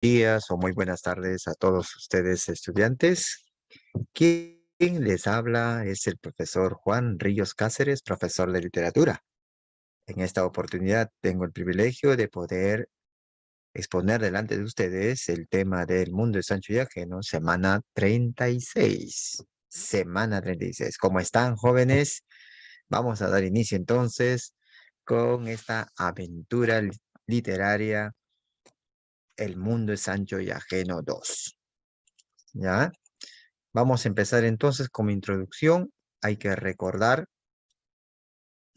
días o muy buenas tardes a todos ustedes estudiantes. Quien les habla es el profesor Juan Ríos Cáceres, profesor de literatura. En esta oportunidad tengo el privilegio de poder exponer delante de ustedes el tema del mundo de Sancho y Ajeno, semana 36. Semana 36. ¿Cómo están, jóvenes? Vamos a dar inicio entonces con esta aventura literaria el mundo es ancho y ajeno 2. ¿Ya? Vamos a empezar entonces como introducción. Hay que recordar.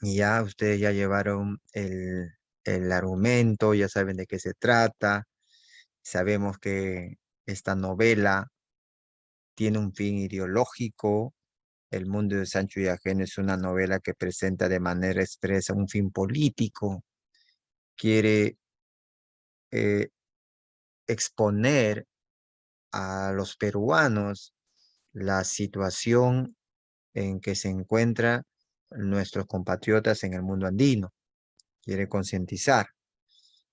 Ya ustedes ya llevaron el, el argumento, ya saben de qué se trata. Sabemos que esta novela tiene un fin ideológico. El mundo de Sancho y Ajeno es una novela que presenta de manera expresa un fin político. Quiere eh, exponer a los peruanos la situación en que se encuentran nuestros compatriotas en el mundo andino. Quiere concientizar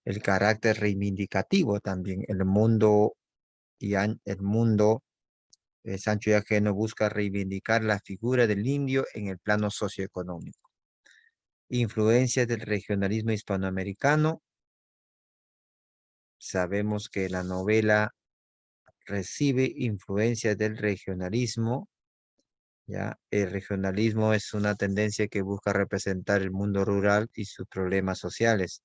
el carácter reivindicativo también. El mundo y el mundo eh, sancho Sancho ajeno busca reivindicar la figura del indio en el plano socioeconómico. Influencias del regionalismo hispanoamericano Sabemos que la novela recibe influencia del regionalismo. ¿ya? El regionalismo es una tendencia que busca representar el mundo rural y sus problemas sociales.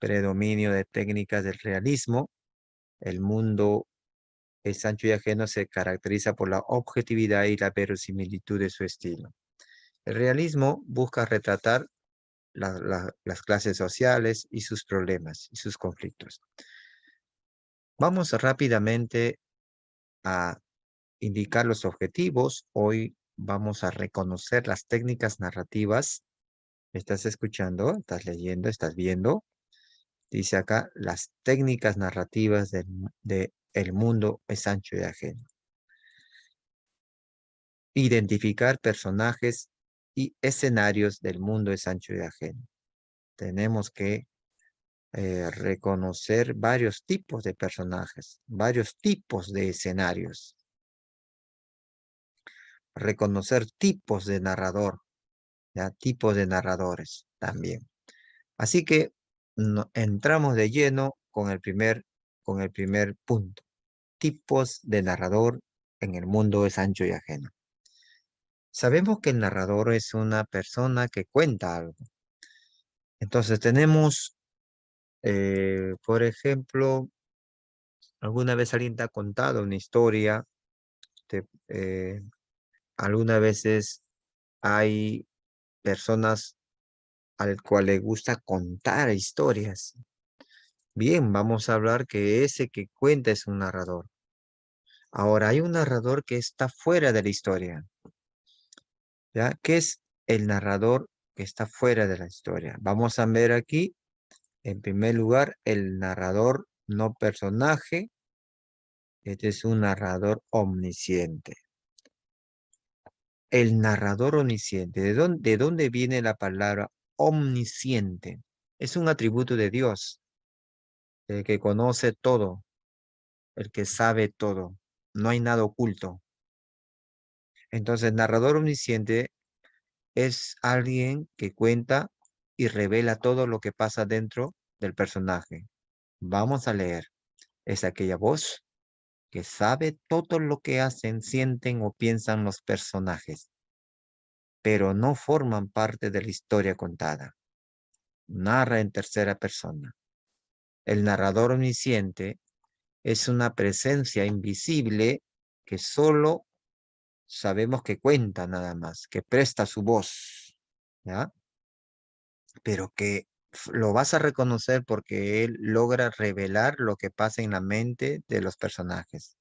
Predominio de técnicas del realismo. El mundo es ancho y ajeno se caracteriza por la objetividad y la verosimilitud de su estilo. El realismo busca retratar las clases sociales y sus problemas y sus conflictos. Vamos rápidamente a indicar los objetivos. Hoy vamos a reconocer las técnicas narrativas. Estás escuchando, estás leyendo, estás viendo. Dice acá, las técnicas narrativas del de el mundo es ancho y ajeno. Identificar personajes y escenarios del mundo de Sancho y ajeno. Tenemos que eh, reconocer varios tipos de personajes, varios tipos de escenarios. Reconocer tipos de narrador, ¿ya? tipos de narradores también. Así que entramos de lleno con el, primer, con el primer punto. Tipos de narrador en el mundo es ancho y Ajeno sabemos que el narrador es una persona que cuenta algo. Entonces tenemos, eh, por ejemplo, alguna vez alguien te ha contado una historia, eh, Alguna algunas veces hay personas al cual le gusta contar historias. Bien, vamos a hablar que ese que cuenta es un narrador. Ahora, hay un narrador que está fuera de la historia. ¿ya? Que es el narrador que está fuera de la historia. Vamos a ver aquí, en primer lugar, el narrador no personaje. Este es un narrador omnisciente. El narrador omnisciente. ¿De dónde, de dónde viene la palabra omnisciente? Es un atributo de Dios. El que conoce todo. El que sabe todo. No hay nada oculto. Entonces, el narrador omnisciente es alguien que cuenta y revela todo lo que pasa dentro del personaje. Vamos a leer. Es aquella voz que sabe todo lo que hacen, sienten o piensan los personajes, pero no forman parte de la historia contada. Narra en tercera persona. El narrador omnisciente es una presencia invisible que solo sabemos que cuenta nada más, que presta su voz, ¿ya? Pero que lo vas a reconocer porque él logra revelar lo que pasa en la mente de los personajes.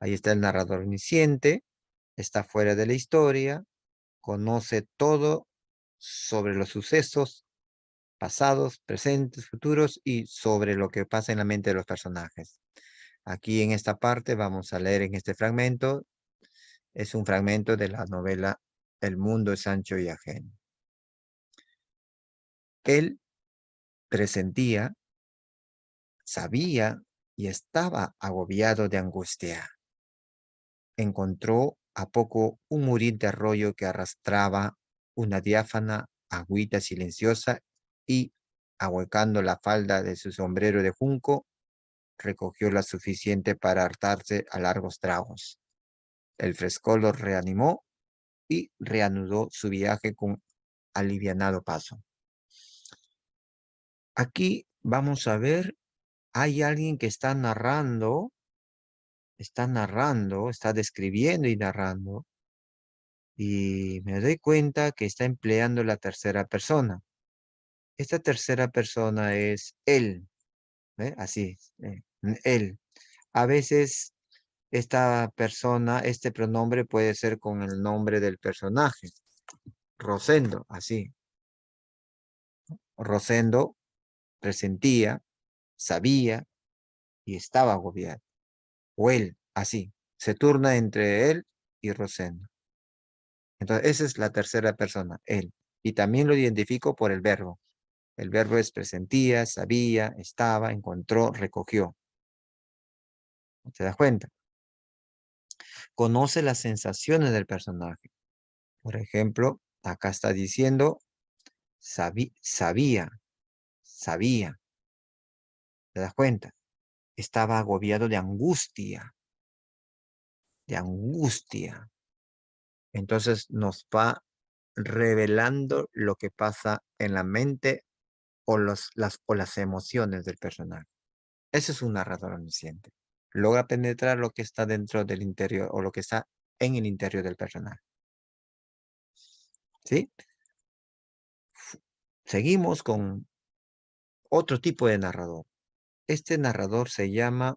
Ahí está el narrador omnisciente, está fuera de la historia, conoce todo sobre los sucesos pasados, presentes, futuros y sobre lo que pasa en la mente de los personajes. Aquí en esta parte vamos a leer en este fragmento es un fragmento de la novela El mundo es ancho y ajeno. Él presentía, sabía y estaba agobiado de angustia. Encontró a poco un murín de arroyo que arrastraba una diáfana agüita silenciosa y, ahuecando la falda de su sombrero de junco, recogió la suficiente para hartarse a largos tragos. El fresco lo reanimó y reanudó su viaje con alivianado paso. Aquí vamos a ver, hay alguien que está narrando, está narrando, está describiendo y narrando, y me doy cuenta que está empleando la tercera persona. Esta tercera persona es él, ¿eh? así, eh, él. A veces esta persona, este pronombre puede ser con el nombre del personaje. Rosendo, así. Rosendo presentía, sabía y estaba agobiado. O él, así. Se turna entre él y Rosendo. Entonces, esa es la tercera persona, él. Y también lo identifico por el verbo. El verbo es presentía, sabía, estaba, encontró, recogió. ¿Te das cuenta? conoce las sensaciones del personaje. Por ejemplo, acá está diciendo, sabía, sabía. ¿Te das cuenta? Estaba agobiado de angustia. De angustia. Entonces nos va revelando lo que pasa en la mente o, las, o las emociones del personaje. Ese es un narrador omnisciente logra penetrar lo que está dentro del interior o lo que está en el interior del personal. ¿Sí? Seguimos con otro tipo de narrador. Este narrador se llama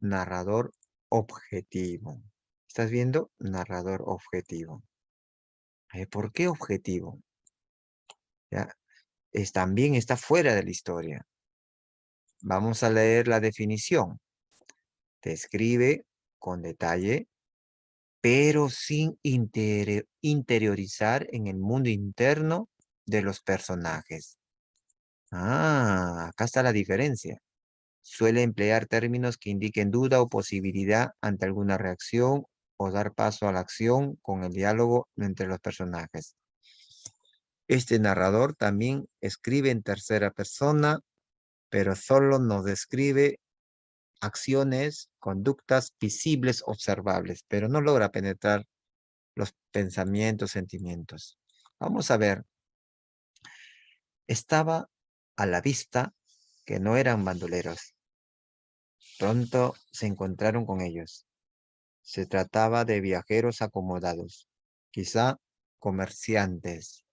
narrador objetivo. ¿Estás viendo? Narrador objetivo. Eh, ¿Por qué objetivo? ¿Ya? también está fuera de la historia. Vamos a leer la definición escribe con detalle, pero sin interiorizar en el mundo interno de los personajes. Ah, acá está la diferencia. Suele emplear términos que indiquen duda o posibilidad ante alguna reacción o dar paso a la acción con el diálogo entre los personajes. Este narrador también escribe en tercera persona, pero solo nos describe acciones, conductas visibles, observables, pero no logra penetrar los pensamientos, sentimientos. Vamos a ver. Estaba a la vista que no eran bandoleros. Pronto se encontraron con ellos. Se trataba de viajeros acomodados, quizá comerciantes,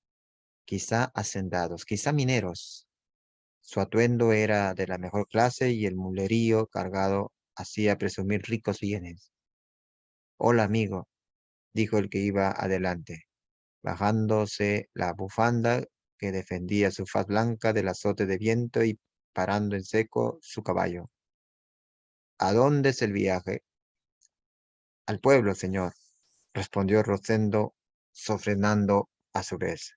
quizá hacendados, quizá mineros, su atuendo era de la mejor clase y el mulerío cargado hacía presumir ricos bienes. Hola, amigo, dijo el que iba adelante, bajándose la bufanda que defendía su faz blanca del azote de viento y parando en seco su caballo. ¿A dónde es el viaje? Al pueblo, señor, respondió Rosendo, sofrenando a su vez.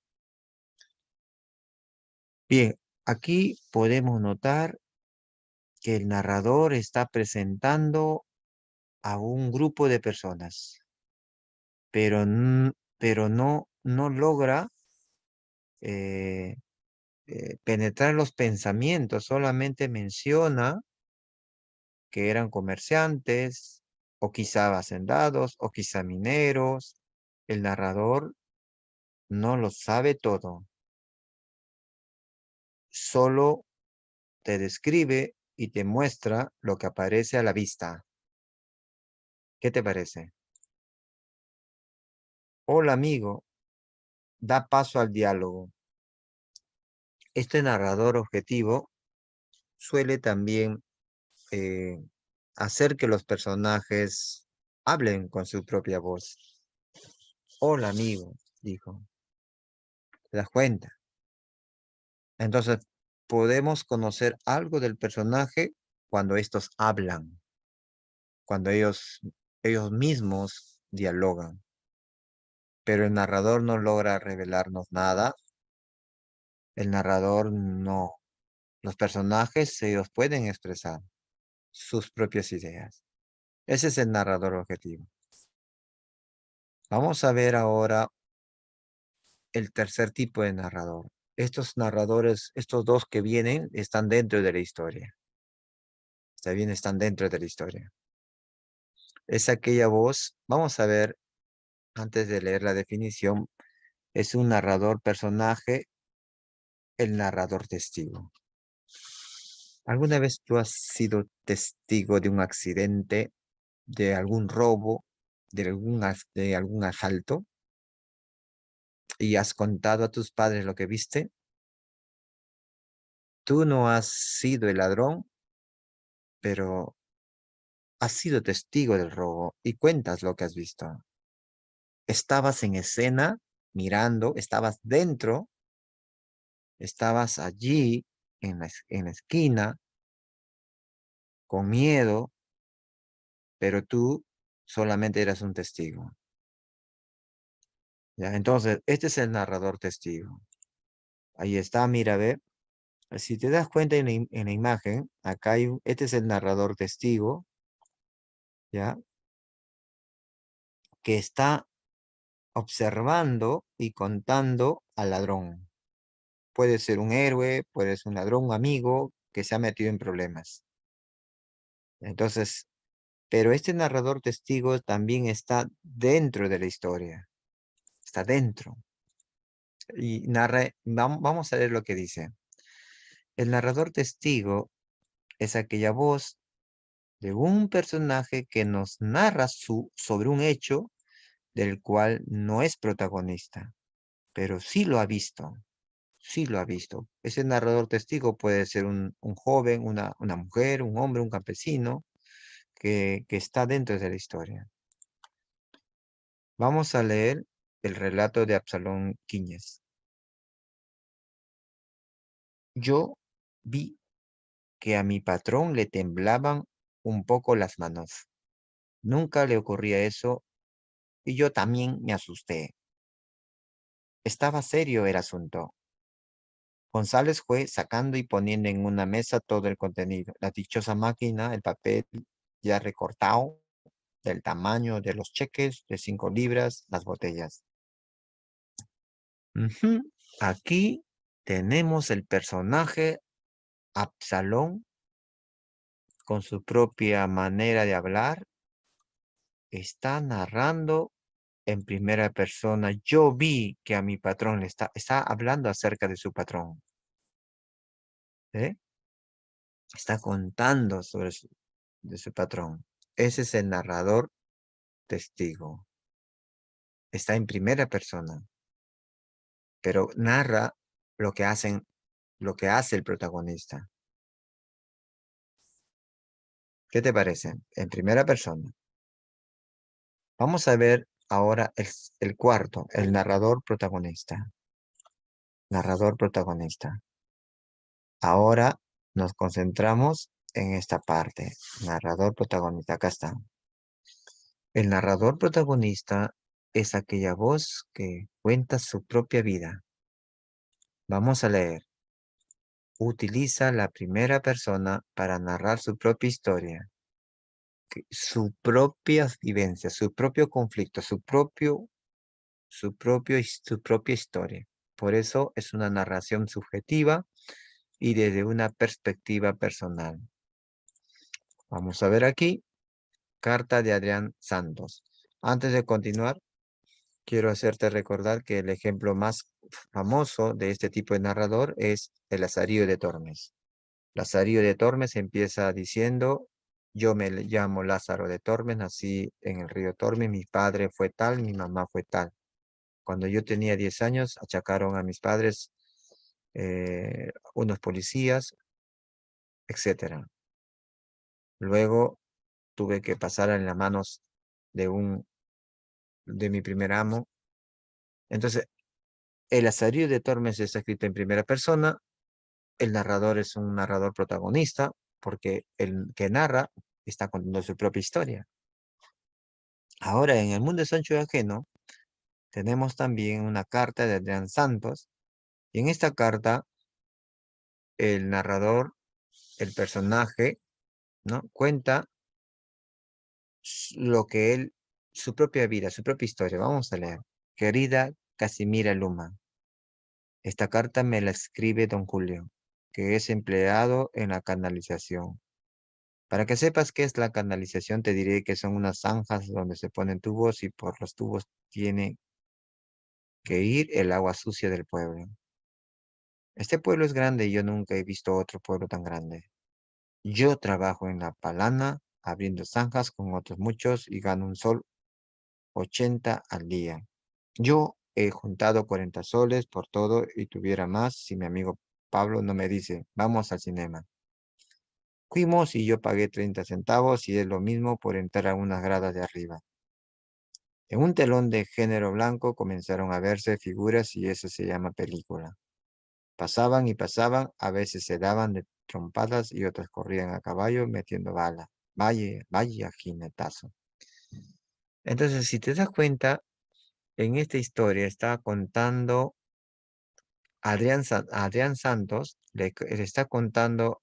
Bien, Aquí podemos notar que el narrador está presentando a un grupo de personas, pero, pero no, logra eh, eh, penetrar los pensamientos, solamente menciona que eran comerciantes, o quizá hacendados, o quizá mineros. El narrador no lo sabe todo, solo te describe y te muestra lo que aparece a la vista. ¿Qué te parece? Hola amigo, da paso al diálogo. Este narrador objetivo suele también eh, hacer que los personajes hablen con su propia voz. Hola amigo, dijo. ¿Te das cuenta? Entonces, podemos conocer algo del personaje cuando estos hablan, cuando ellos, ellos mismos dialogan. Pero el narrador no logra revelarnos nada. El narrador no. Los personajes, ellos pueden expresar sus propias ideas. Ese es el narrador objetivo. Vamos a ver ahora el tercer tipo de narrador, estos narradores, estos dos que vienen, están dentro de la historia. Está bien, están dentro de la historia. Es aquella voz, vamos a ver, antes de leer la definición, es un narrador personaje, el narrador testigo. ¿Alguna vez tú has sido testigo de un accidente, de algún robo, de de algún asalto? y has contado a tus padres lo que viste? Tú no has sido el ladrón, pero has sido testigo del robo y cuentas lo que has visto. Estabas en escena, mirando, estabas dentro, estabas allí en la, en esquina, con miedo, pero tú solamente eras un testigo. Entonces, este es el narrador testigo. Ahí está, mira, ve. Si te das cuenta en la, imagen, acá hay, este es el narrador testigo, ¿ya? Que está observando y contando al ladrón. Puede ser un héroe, puede ser un ladrón, un amigo que se ha metido en problemas. Entonces, pero este narrador testigo también está dentro de la historia está dentro. Y narra, vamos a leer lo que dice. El narrador testigo es aquella voz de un personaje que nos narra su, sobre un hecho del cual no es protagonista, pero sí lo ha visto, sí lo ha visto. Ese narrador testigo puede ser un, joven, una, una, mujer, un hombre, un campesino, que, que está dentro de la historia. Vamos a leer el relato de Absalón Quiñez. Yo vi que a mi patrón le temblaban un poco las manos. Nunca le ocurría eso y yo también me asusté. Estaba serio el asunto. González fue sacando y poniendo en una mesa todo el contenido, la dichosa máquina, el papel ya recortado, del tamaño de los cheques de cinco libras, las botellas. Aquí tenemos el personaje Absalón con su propia manera de hablar. Está narrando en primera persona. Yo vi que a mi patrón le está, está hablando acerca de su patrón. ¿Eh? Está contando sobre de su patrón. Ese es el narrador testigo. Está en primera persona pero narra lo que hacen, lo que hace el protagonista. ¿Qué te parece? En primera persona. Vamos a ver ahora el, el cuarto, el narrador protagonista. Narrador protagonista. Ahora nos concentramos en esta parte. Narrador protagonista. Acá está. El narrador protagonista es aquella voz que cuenta su propia vida. Vamos a leer. Utiliza la primera persona para narrar su propia historia, su propia vivencia, su propio conflicto, su propio, su su propia historia. Por eso es una narración subjetiva y desde una perspectiva personal. Vamos a ver aquí. Carta de Adrián Santos. Antes de continuar, quiero hacerte recordar que el ejemplo más famoso de este tipo de narrador es el Lazarillo de Tormes. Lazarillo de Tormes empieza diciendo, yo me llamo Lázaro de Tormes, nací en el río Tormes, mi padre fue tal, mi mamá fue tal. Cuando yo tenía 10 años, achacaron a mis padres eh, unos policías, etc. Luego tuve que pasar en las manos de un de mi primer amo. Entonces, el azarío de Tormes está escrito en primera persona, el narrador es un narrador protagonista, porque el que narra está contando su propia historia. Ahora, en el mundo de Sancho de Ajeno, tenemos también una carta de Adrián Santos, y en esta carta, el narrador, el personaje, ¿no? Cuenta lo que él su propia vida, su propia historia. Vamos a leer. Querida Casimira Luma, esta carta me la escribe don Julio, que es empleado en la canalización. Para que sepas qué es la canalización, te diré que son unas zanjas donde se ponen tubos y por los tubos tiene que ir el agua sucia del pueblo. Este pueblo es grande y yo nunca he visto otro pueblo tan grande. Yo trabajo en la palana abriendo zanjas con otros muchos y gano un sol 80 al día. Yo he juntado 40 soles por todo y tuviera más si mi amigo Pablo no me dice, vamos al cinema. Fuimos y yo pagué 30 centavos y es lo mismo por entrar a unas gradas de arriba. En un telón de género blanco comenzaron a verse figuras y eso se llama película. Pasaban y pasaban, a veces se daban de trompadas y otras corrían a caballo metiendo bala. Vaya, vaya jinetazo. Entonces, si te das cuenta, en esta historia está contando Adrián, Adrián Santos, le, está contando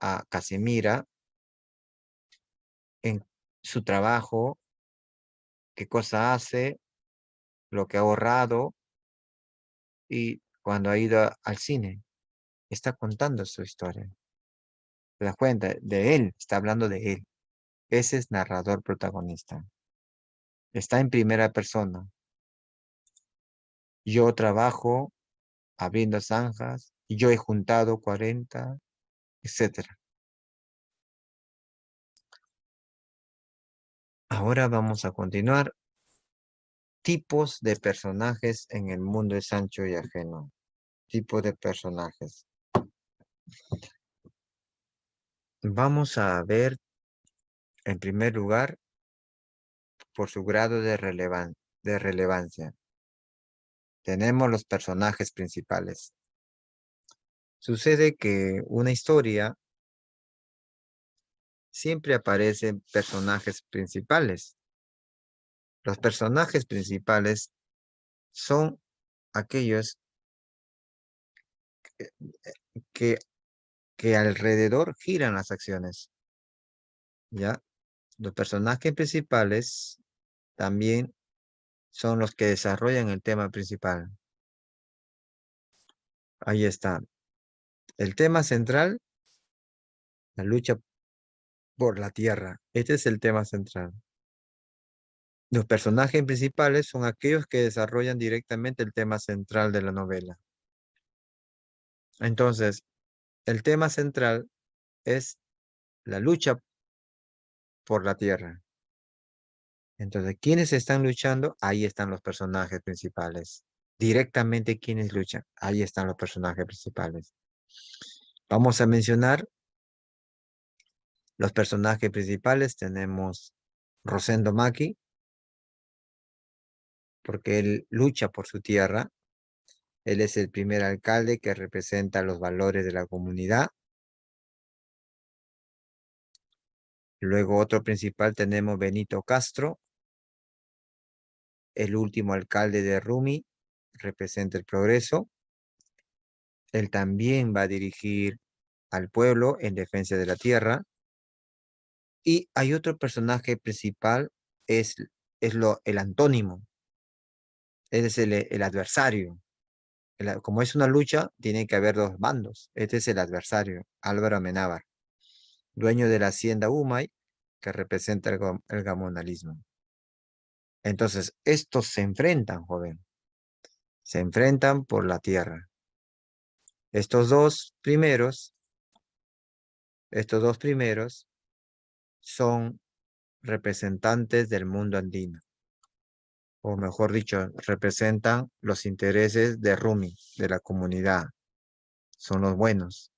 a Casimira en su trabajo, qué cosa hace, lo que ha ahorrado y cuando ha ido al cine. Está contando su historia. ¿Te das cuenta? De él, está hablando de él. Ese es narrador protagonista está en primera persona. Yo trabajo abriendo zanjas, yo he juntado 40, etc. Ahora vamos a continuar. Tipos de personajes en el mundo de Sancho y ajeno. Tipos de personajes. Vamos a ver, en primer lugar, por su grado de, de relevancia. Tenemos los personajes principales. Sucede que una historia siempre aparecen personajes principales. Los personajes principales son aquellos que, que, que, alrededor giran las acciones. ¿Ya? Los personajes principales también son los que desarrollan el tema principal. Ahí está. El tema central, la lucha por la tierra. Este es el tema central. Los personajes principales son aquellos que desarrollan directamente el tema central de la novela. Entonces, el tema central es la lucha por la tierra. Entonces, ¿quiénes están luchando? Ahí están los personajes principales. Directamente, ¿quiénes luchan? Ahí están los personajes principales. Vamos a mencionar los personajes principales. Tenemos Rosendo Maki, porque él lucha por su tierra. Él es el primer alcalde que representa los valores de la comunidad. Luego otro principal tenemos Benito Castro, el último alcalde de Rumi, representa el progreso. Él también va a dirigir al pueblo en defensa de la tierra. Y hay otro personaje principal, es, es lo, el antónimo, es el, adversario. como es una lucha, tiene que haber dos bandos. Este es el adversario, Álvaro Amenábar, dueño de la hacienda Umay, que representa el gamonalismo. Entonces, estos se enfrentan, joven. Se enfrentan por la tierra. Estos dos primeros, estos dos primeros son representantes del mundo andino. O mejor dicho, representan los intereses de Rumi, de la comunidad. Son los buenos.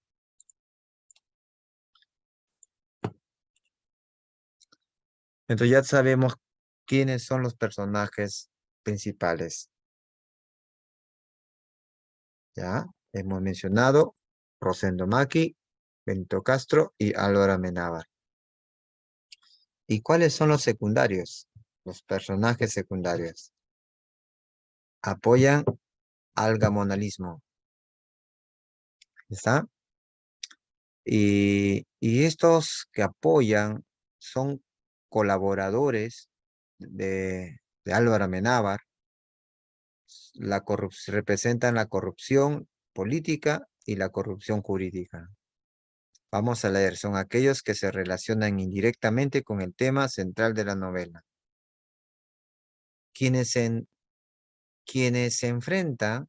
Entonces ya sabemos quiénes son los personajes principales. Ya hemos mencionado Rosendo Maki, Benito Castro y Álvaro Menábar. ¿Y cuáles son los secundarios? Los personajes secundarios. Apoyan al gamonalismo. ¿Está? y estos que apoyan son colaboradores de, Álvaro Amenábar la representan la corrupción política y la corrupción jurídica. Vamos a leer, son aquellos que se relacionan indirectamente con el tema central de la novela. Quienes, se enfrenta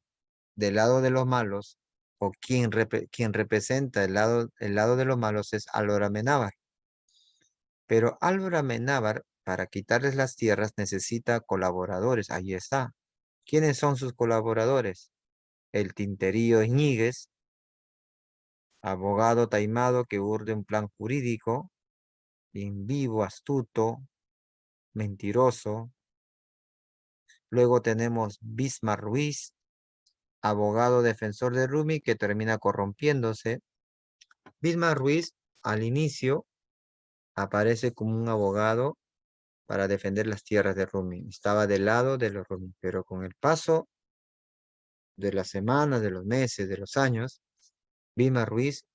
del lado de los malos o quien, quien representa el lado, el lado de los malos es Álvaro Amenábar. Pero Álvaro Amenábar para quitarles las tierras necesita colaboradores. Ahí está. ¿Quiénes son sus colaboradores? El tinterío Ñíguez, abogado taimado que urde un plan jurídico, in vivo, astuto, mentiroso. Luego tenemos Bismar Ruiz, abogado defensor de Rumi que termina corrompiéndose. Bismar Ruiz al inicio aparece como un abogado para defender las tierras de Rumi. Estaba del lado de los Rumi, pero con el paso de las semanas, de los meses, de los años, Vima Ruiz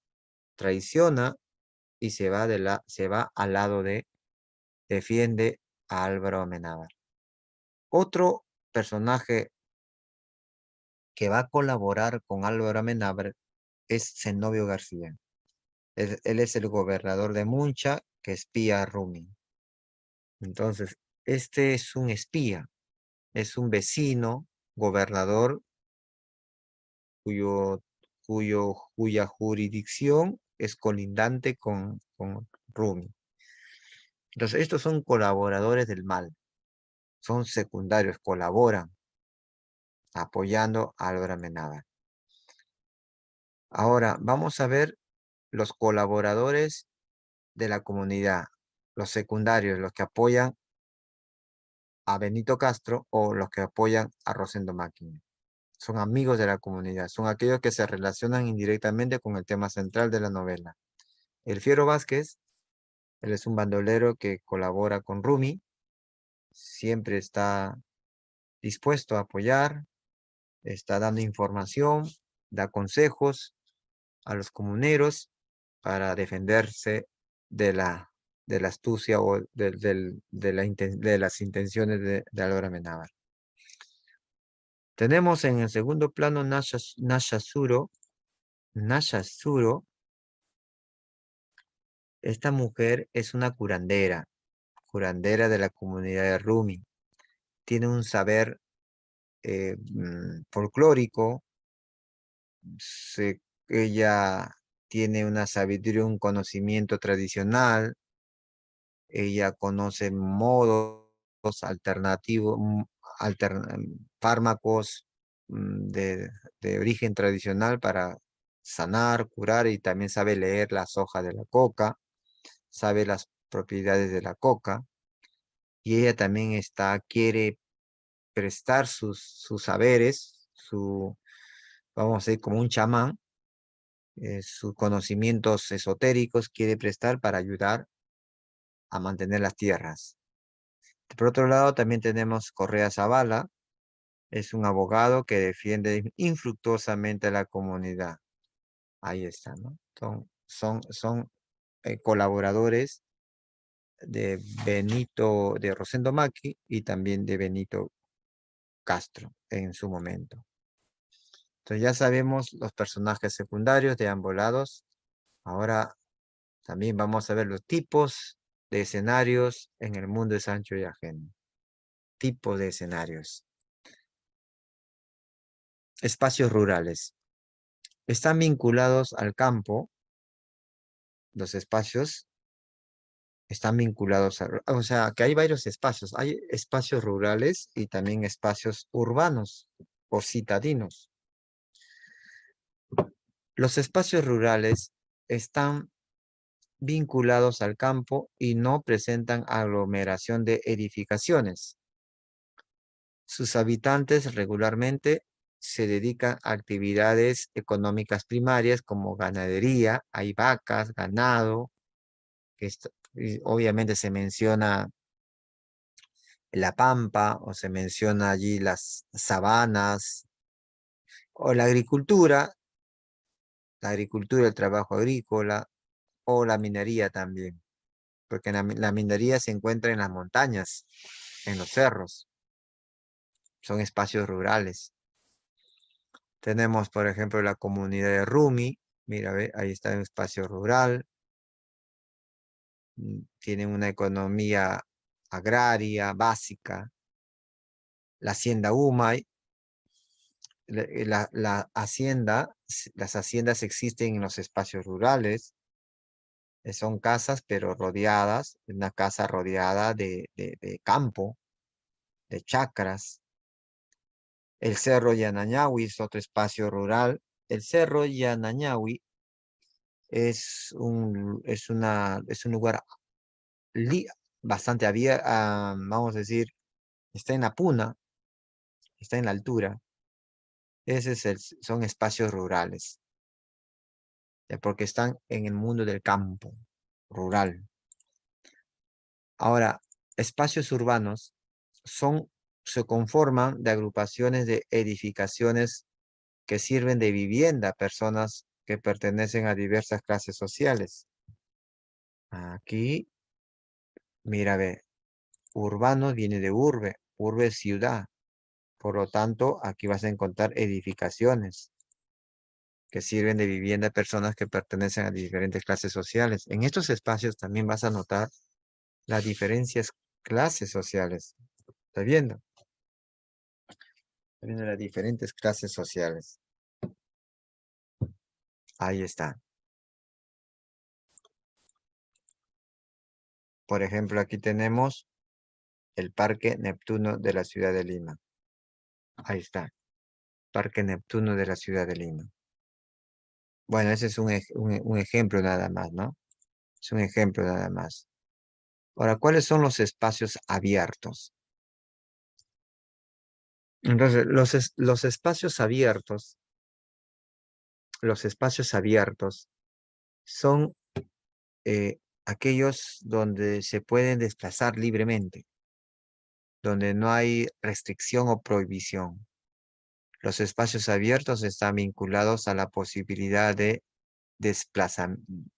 traiciona y se va, de la, se va al lado de, defiende a Álvaro Amenábar. Otro personaje que va a colaborar con Álvaro Amenábar es Zenobio García. Él, él es el gobernador de Muncha que espía a Rumi. Entonces, este es un espía, es un vecino, gobernador, cuyo, cuya jurisdicción es colindante con, Rumi. Entonces, estos son colaboradores del mal, son secundarios, colaboran apoyando a Álvaro Ahora, vamos a ver los colaboradores de la comunidad los secundarios, los que apoyan a Benito Castro o los que apoyan a Rosendo Máquina. Son amigos de la comunidad, son aquellos que se relacionan indirectamente con el tema central de la novela. El Fiero Vázquez, él es un bandolero que colabora con Rumi, siempre está dispuesto a apoyar, está dando información, da consejos a los comuneros para defenderse de la de la astucia o de, de, las intenciones de, Alora Álvaro Menábar. Tenemos en el segundo plano Zuro. Nashasuro. Esta mujer es una curandera, curandera de la comunidad de Rumi. Tiene un saber eh, mm, folclórico. ella tiene una sabiduría, un conocimiento tradicional, ella conoce modos alternativos, mm, fármacos mm, de, origen tradicional para sanar, curar y también sabe leer las hojas de la coca, sabe las propiedades de la coca y ella también está, quiere prestar sus, sus saberes, su, vamos a decir, como un chamán, eh, sus conocimientos esotéricos quiere prestar para ayudar a mantener las tierras. Por otro lado, también tenemos Correa Zavala, es un abogado que defiende infructuosamente a la comunidad. Ahí está, ¿no? Son, son, son eh, colaboradores de Benito, de Rosendo Maki y también de Benito Castro en su momento. Entonces ya sabemos los personajes secundarios de ambos lados. Ahora también vamos a ver los tipos de escenarios en el mundo de Sancho y ajeno. Tipo de escenarios. Espacios rurales. Están vinculados al campo. Los espacios están vinculados a... O sea, que hay varios espacios. Hay espacios rurales y también espacios urbanos o citadinos. Los espacios rurales están vinculados al campo y no presentan aglomeración de edificaciones. Sus habitantes regularmente se dedican a actividades económicas primarias como ganadería, hay vacas, ganado, obviamente se menciona la pampa o se menciona allí las sabanas o la agricultura, la agricultura, el trabajo agrícola, o la minería también, porque la, minería se encuentra en las montañas, en los cerros, son espacios rurales. Tenemos, por ejemplo, la comunidad de Rumi, mira, ve, ahí está un espacio rural, mm, tienen una economía agraria básica, la hacienda Umay. Eh, la hacienda, las haciendas existen en los espacios rurales, eh, son casas, pero rodeadas, una casa rodeada de, campo, de chacras. El Cerro Yanañahui es otro espacio rural. El Cerro Yanañahui es un, es una, es un lugar bastante abierto, ah, vamos a decir, está en la puna, está en la altura. ese es son espacios rurales. Eh, porque están en el mundo del campo rural. Ahora, espacios urbanos son, se conforman de agrupaciones de edificaciones que sirven de vivienda a personas que pertenecen a diversas clases sociales. Aquí, mira, ve, urbano viene de urbe, urbe ciudad. Por lo tanto, aquí vas a encontrar edificaciones que sirven de vivienda a personas que pertenecen a diferentes clases sociales. En estos espacios también vas a notar las diferencias clases sociales. ¿Estás viendo? Estás viendo las diferentes clases sociales. Ahí está. Por ejemplo, aquí tenemos el Parque Neptuno de la Ciudad de Lima. Ahí está. Parque Neptuno de la Ciudad de Lima. Bueno, ese es e, un, ejemplo nada más, ¿no? Es un ejemplo nada más. Ahora, ¿cuáles son los espacios abiertos? Entonces, los, los espacios abiertos, los espacios abiertos son eh, aquellos donde se pueden desplazar libremente, donde no hay restricción o prohibición. Los espacios abiertos están vinculados a la posibilidad de,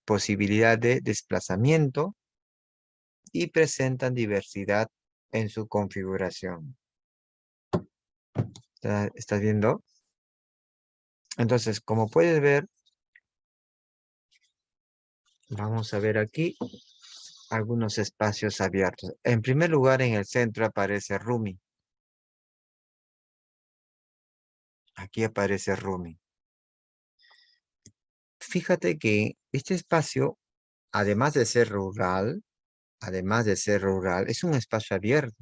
posibilidad de desplazamiento y presentan diversidad en su configuración. ¿Estás viendo? Entonces, como puedes ver, vamos a ver aquí algunos espacios abiertos. En primer lugar, en el centro aparece Rumi. Aquí aparece Rumi. Fíjate que este espacio, además de ser rural, además de ser rural, es un espacio abierto.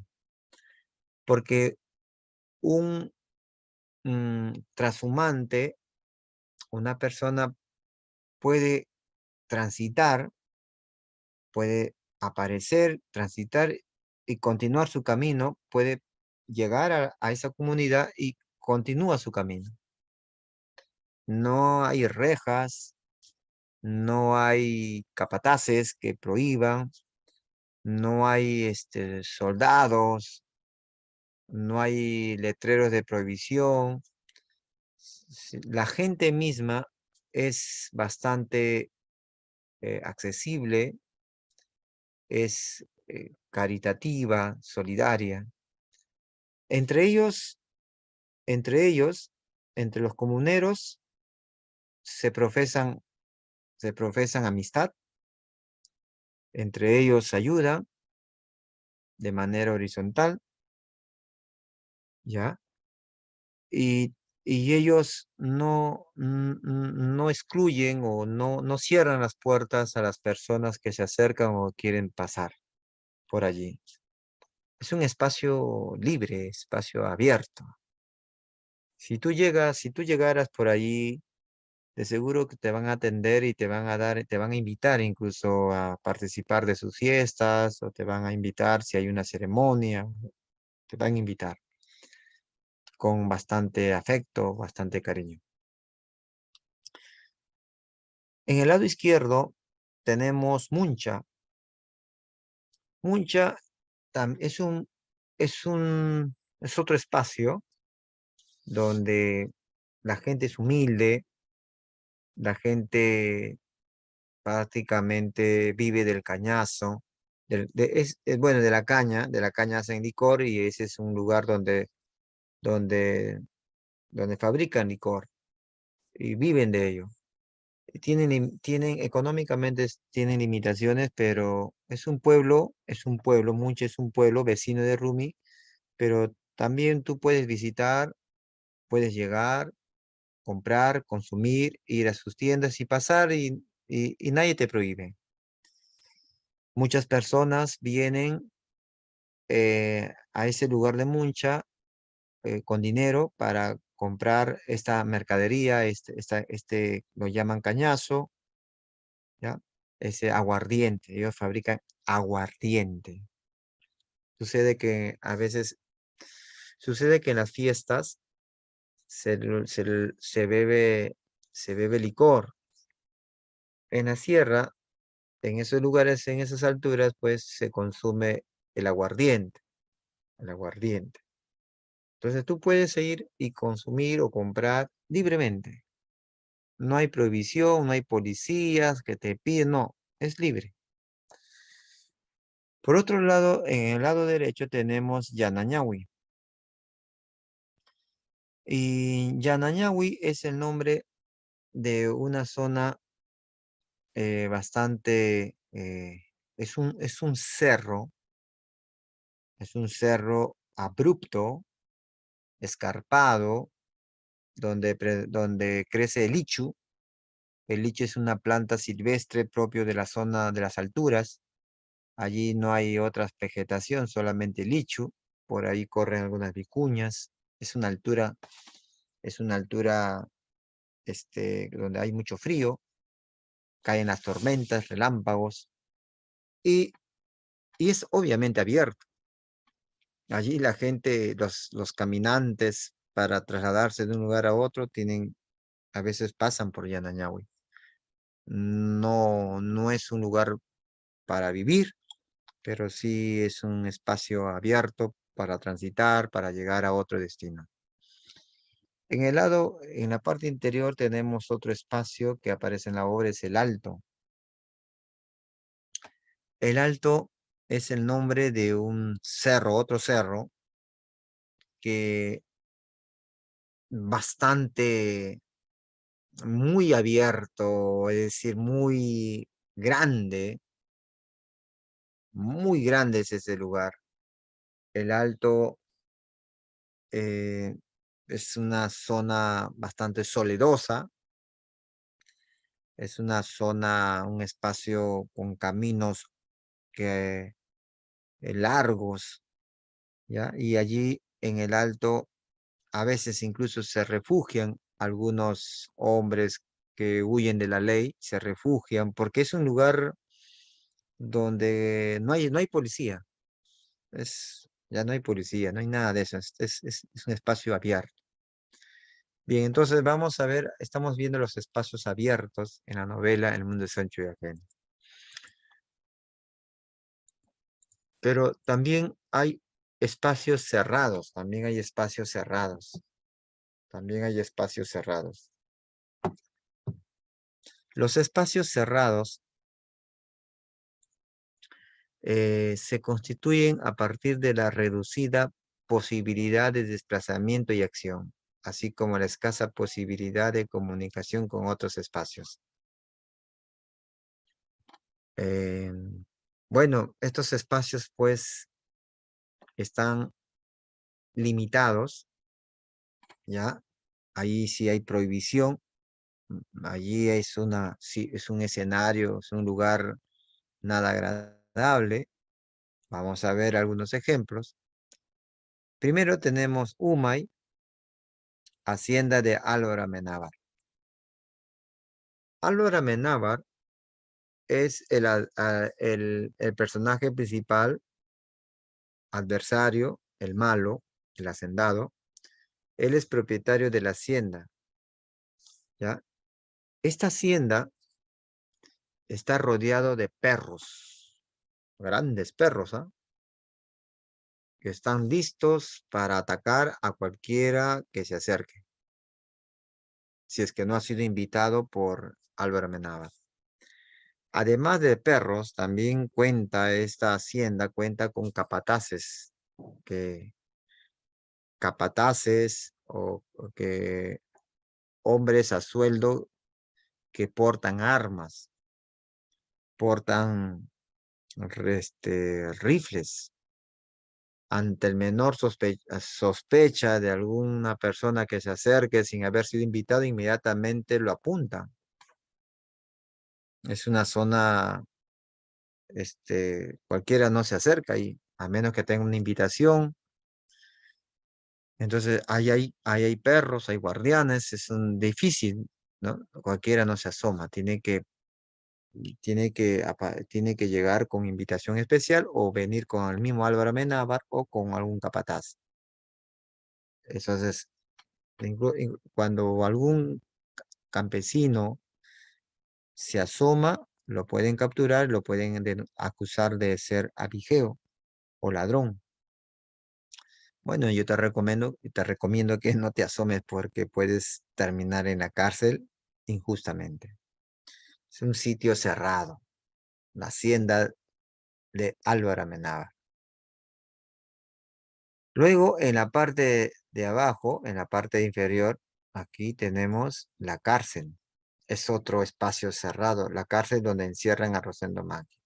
Porque un mm, transhumante, una persona puede transitar, puede aparecer, transitar y continuar su camino, puede llegar a, a, esa comunidad y continúa su camino. No hay rejas, no hay capataces que prohíban, no hay este, soldados, no hay letreros de prohibición. La gente misma es bastante eh, accesible, es eh, caritativa, solidaria. Entre ellos entre ellos, entre los comuneros, se profesan, se profesan amistad, entre ellos ayuda de manera horizontal, ¿ya? Y, y ellos no, no excluyen o no, no cierran las puertas a las personas que se acercan o quieren pasar por allí. Es un espacio libre, espacio abierto. Si tú llegas, si tú llegaras por allí, de seguro que te van a atender y te van a dar, te van a invitar incluso a participar de sus fiestas o te van a invitar si hay una ceremonia, te van a invitar con bastante afecto, bastante cariño. En el lado izquierdo tenemos Muncha. Muncha es un, es un, es otro espacio donde la gente es humilde, la gente prácticamente vive del cañazo, es, bueno, de la caña, de la caña hacen licor y ese es un lugar donde, donde, donde fabrican licor y viven de ello. Tienen, tienen económicamente tienen limitaciones, pero es un pueblo, es un pueblo, mucho es un pueblo vecino de Rumi, pero también tú puedes visitar puedes llegar, comprar, consumir, ir a sus tiendas y pasar y, nadie te prohíbe. Muchas personas vienen eh, a ese lugar de Muncha eh, con dinero para comprar esta mercadería, este, este, lo llaman cañazo, ¿ya? ese aguardiente, ellos fabrican aguardiente. Sucede que a veces, sucede que en las fiestas se, bebe, se bebe licor. En la sierra, en esos lugares, en esas alturas, pues se consume el aguardiente. El aguardiente. Entonces tú puedes ir y consumir o comprar libremente. No hay prohibición, no hay policías que te piden, no, es libre. Por otro lado, en el lado derecho tenemos Yanañahui. Y Yanañahui es el nombre de una zona eh, bastante, eh, es, un, cerro, es un cerro abrupto, escarpado, donde, donde crece el lichu. El lichu es una planta silvestre propio de la zona de las alturas. Allí no hay otra vegetación, solamente lichu. Por ahí corren algunas vicuñas es una altura, es una altura este, donde hay mucho frío, caen las tormentas, relámpagos, y, es obviamente abierto. Allí la gente, los, los caminantes para trasladarse de un lugar a otro tienen, a veces pasan por Yanañahui. No, no es un lugar para vivir, pero sí es un espacio abierto para transitar, para llegar a otro destino. En el lado, en la parte interior tenemos otro espacio que aparece en la obra, es el alto. El alto es el nombre de un cerro, otro cerro, que bastante, muy abierto, es decir, muy grande, muy grande es ese lugar. El Alto eh, es una zona bastante soledosa. Es una zona, un espacio con caminos que, eh, largos. ¿ya? Y allí en el Alto a veces incluso se refugian algunos hombres que huyen de la ley, se refugian, porque es un lugar donde no hay, no hay policía. Es ya no hay policía, no hay nada de eso. Es, un espacio abierto. Bien, entonces vamos a ver, estamos viendo los espacios abiertos en la novela El mundo de Sancho y Agen. Pero también hay espacios cerrados, también hay espacios cerrados. También hay espacios cerrados. Los espacios cerrados eh, se constituyen a partir de la reducida posibilidad de desplazamiento y acción, así como la escasa posibilidad de comunicación con otros espacios. Em, bueno, estos espacios pues están limitados, ¿ya? Ahí sí hay prohibición, mm, allí es, una, es un escenario, es un lugar nada agradable Vamos a ver algunos ejemplos. Primero tenemos Umay hacienda de Álvaro Amenábar. Álvaro Amenábar es el, personaje principal, adversario, el malo, el hacendado. Él es propietario de la hacienda. Esta hacienda está rodeado de perros grandes perros, ¿ah? que están listos para atacar a cualquiera que se acerque, si es que no ha sido invitado por Álvaro Menaba. Además de perros, también cuenta esta hacienda, cuenta con capataces, que capataces o que hombres a sueldo que portan armas, portan este, rifles ante el menor sospecha de alguna persona que se acerque sin haber sido invitado, inmediatamente lo apunta Es una zona, este, cualquiera no se acerca ahí, a menos que tenga una invitación. Entonces, ahí hay, hay perros, hay guardianes, es un, difícil, ¿no? Cualquiera no se asoma, tiene que tiene que, tiene que llegar con invitación especial o venir con el mismo Álvaro Menábar o con algún capataz. Entonces, cuando algún campesino se asoma, lo pueden capturar, lo pueden acusar de ser apigeo o ladrón. Bueno, yo te recomiendo, te recomiendo que no te asomes porque puedes terminar en la cárcel injustamente. Es un sitio cerrado, la hacienda de Álvaro Amenábar. Luego, en la parte de abajo, en la parte inferior, aquí tenemos la cárcel. Es otro espacio cerrado, la cárcel donde encierran a Rosendo Macchi.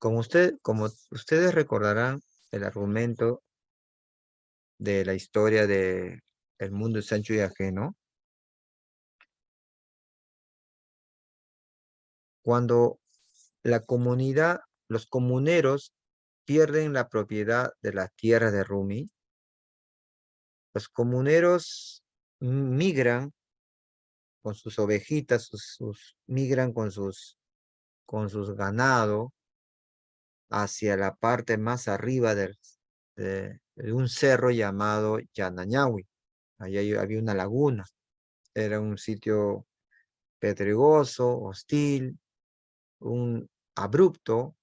Como, usted, como ustedes recordarán, el argumento de la historia de El mundo es y ajeno cuando la comunidad, los comuneros pierden la propiedad de la tierra de Rumi, los comuneros migran con sus ovejitas, migran con sus, con sus ganado hacia la parte más arriba de, un cerro llamado Yanañahui. Allí había una laguna, era un sitio pedregoso, hostil, un abrupto,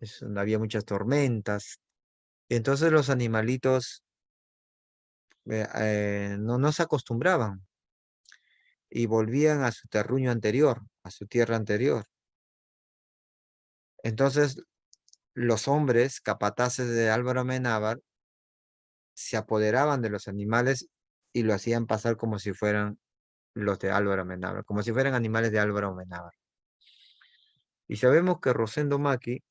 es, había muchas tormentas, entonces los animalitos eh, eh, no, se acostumbraban y volvían a su terruño anterior, a su tierra anterior. Entonces, los hombres capataces de Álvaro Menábar, se apoderaban de los animales y lo hacían pasar como si fueran los de Álvaro Menábar, como si fueran animales de Álvaro Menábar. Y sabemos que Rosendo Maki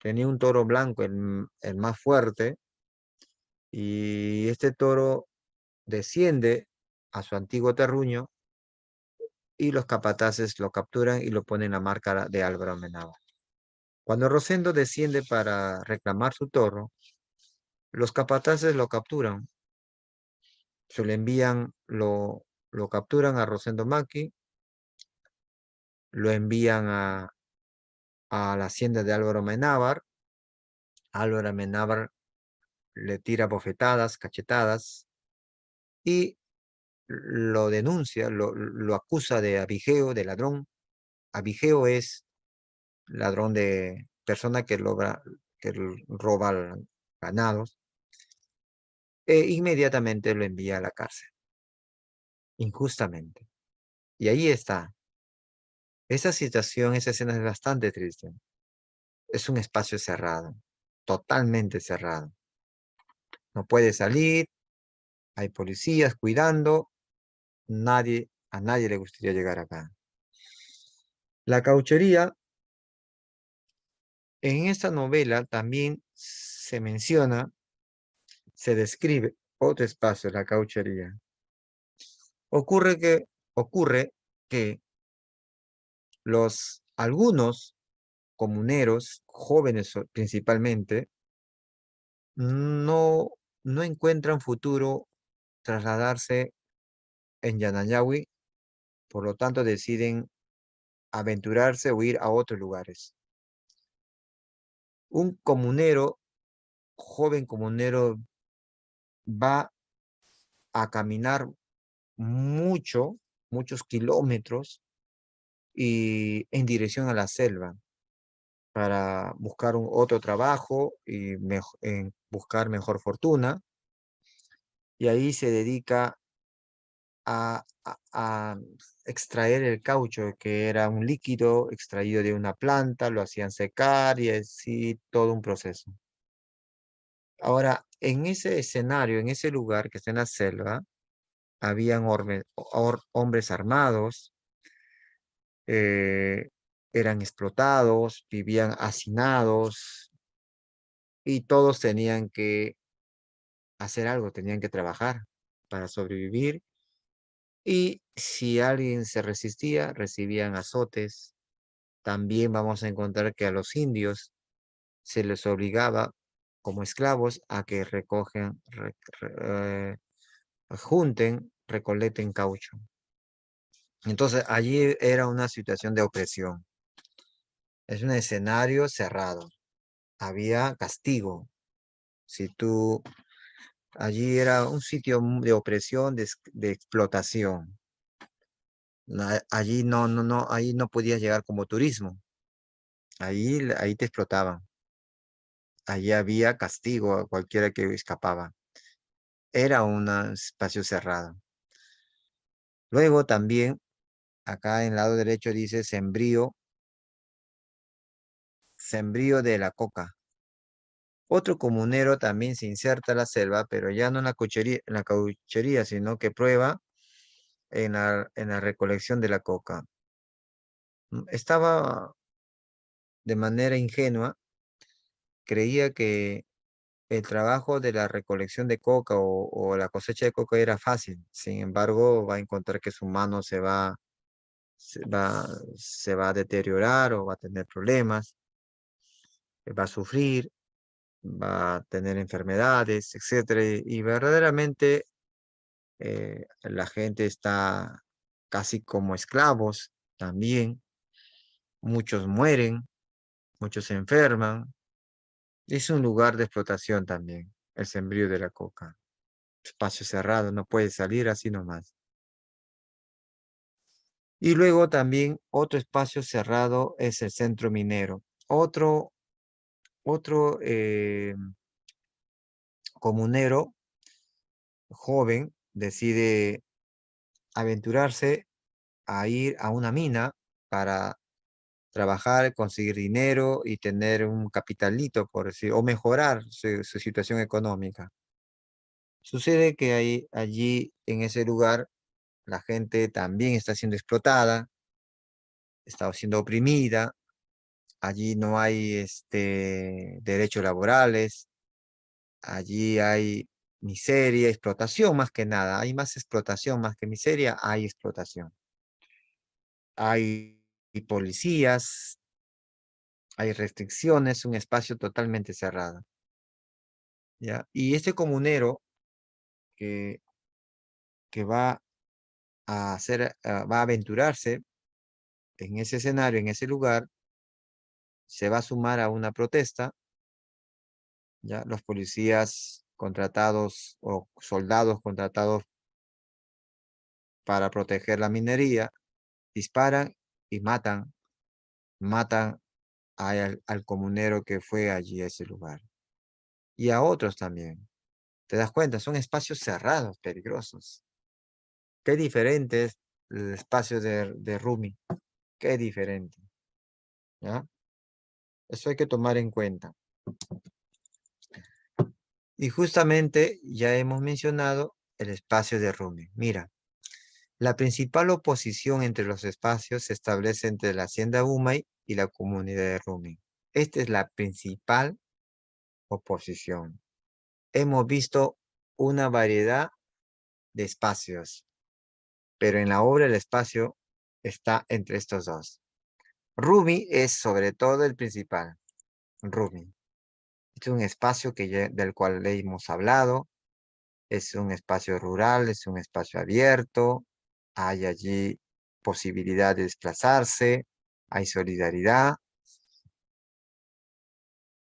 tenía un toro blanco, el, mm, el más fuerte, y este toro desciende a su antiguo terruño y los capataces lo capturan y lo ponen a la marca de Álvaro Menaba. Cuando Rosendo desciende para reclamar su toro, los capataces lo capturan. Se le envían, lo, lo capturan a Rosendo Maki, lo envían a, a la hacienda de Álvaro Menábar. Álvaro Menábar le tira bofetadas, cachetadas, y lo denuncia, lo, acusa de abigeo, de ladrón. Abigeo es ladrón de persona que, logra, que roba ganados. E inmediatamente lo envía a la cárcel, injustamente. Y ahí está esa situación, esa escena es bastante triste. Es un espacio cerrado, totalmente cerrado. No puede salir, hay policías cuidando, nadie, a nadie le gustaría llegar acá. La cauchería, en esta novela también se menciona, se describe otro espacio, la cauchería. Ocurre que, ocurre que los algunos comuneros, jóvenes principalmente, no, no encuentran futuro trasladarse en Yananyawi. por lo tanto deciden aventurarse o ir a otros lugares. Un comunero, joven comunero, va a caminar mucho, muchos kilómetros, y en dirección a la selva para buscar un otro trabajo y buscar mejor fortuna. Y ahí se dedica a, extraer el caucho, que era un líquido extraído de una planta, lo hacían secar y así todo un proceso. Ahora, en ese escenario, en ese lugar que está en la selva, habían hombres armados, eh, eran explotados, vivían hacinados y todos tenían que hacer algo, tenían que trabajar para sobrevivir. Y si alguien se resistía, recibían azotes. También vamos a encontrar que a los indios se les obligaba como esclavos a que recogen, eh, junten, recoleten caucho. Entonces, allí era una situación de opresión. Es un escenario cerrado. Había castigo. Si tú, allí era un sitio de opresión, de, explotación. Allí no, no, no, ahí no podías llegar como turismo. Ahí, ahí te explotaban. Allí había castigo a cualquiera que escapaba. Era un espacio cerrado. Luego también acá en el lado derecho dice sembrío, sembrío de la coca. Otro comunero también se inserta a la selva, pero ya no en la cauchería, sino que prueba en la, recolección de la coca. Mm, estaba de manera ingenua, creía que el trabajo de la recolección de coca o, o, la cosecha de coca era fácil. Sin embargo, va a encontrar que su mano se va se va, a deteriorar o va a tener problemas, eh, va a sufrir, va a tener enfermedades, etcétera, y verdaderamente eh, la gente está casi como esclavos también, muchos mueren, muchos se enferman, es un lugar de explotación también, el sembrío de la coca, espacio cerrado, no puede salir así nomás. Y luego también otro espacio cerrado es el centro minero. Otro, otro eh, comunero joven decide aventurarse a ir a una mina para trabajar, conseguir dinero y tener un capitalito, por decir, o mejorar su, situación económica. Sucede que hay allí, en ese lugar, la gente también está siendo explotada, está siendo oprimida, allí no hay este, derechos laborales, allí hay miseria, explotación más que nada, hay más explotación más que miseria, hay explotación. Hay policías, hay restricciones, un espacio totalmente cerrado. ¿Ya? Y este comunero que, que va a hacer, va a aventurarse en ese escenario, en ese lugar, se va a sumar a una protesta. Ya los policías contratados o soldados contratados para proteger la minería disparan y matan, matan al, al comunero que fue allí a ese lugar y a otros también. ¿Te das cuenta? Son espacios cerrados, peligrosos. Qué diferente es el espacio de, Rumi. Qué diferente. Eso hay que tomar en cuenta. Y justamente ya hemos mencionado el espacio de Rumi. Mira, la principal oposición entre los espacios se establece entre la hacienda Umay y la comunidad de Rumi. Esta es la principal oposición. Hemos visto una variedad de espacios, pero en la obra el espacio está entre estos dos. Rumi es sobre todo el principal. Rumi. Es un espacio que del cual le hemos hablado. Es un espacio rural, es un espacio abierto. Hay allí posibilidad de desplazarse. Hay solidaridad.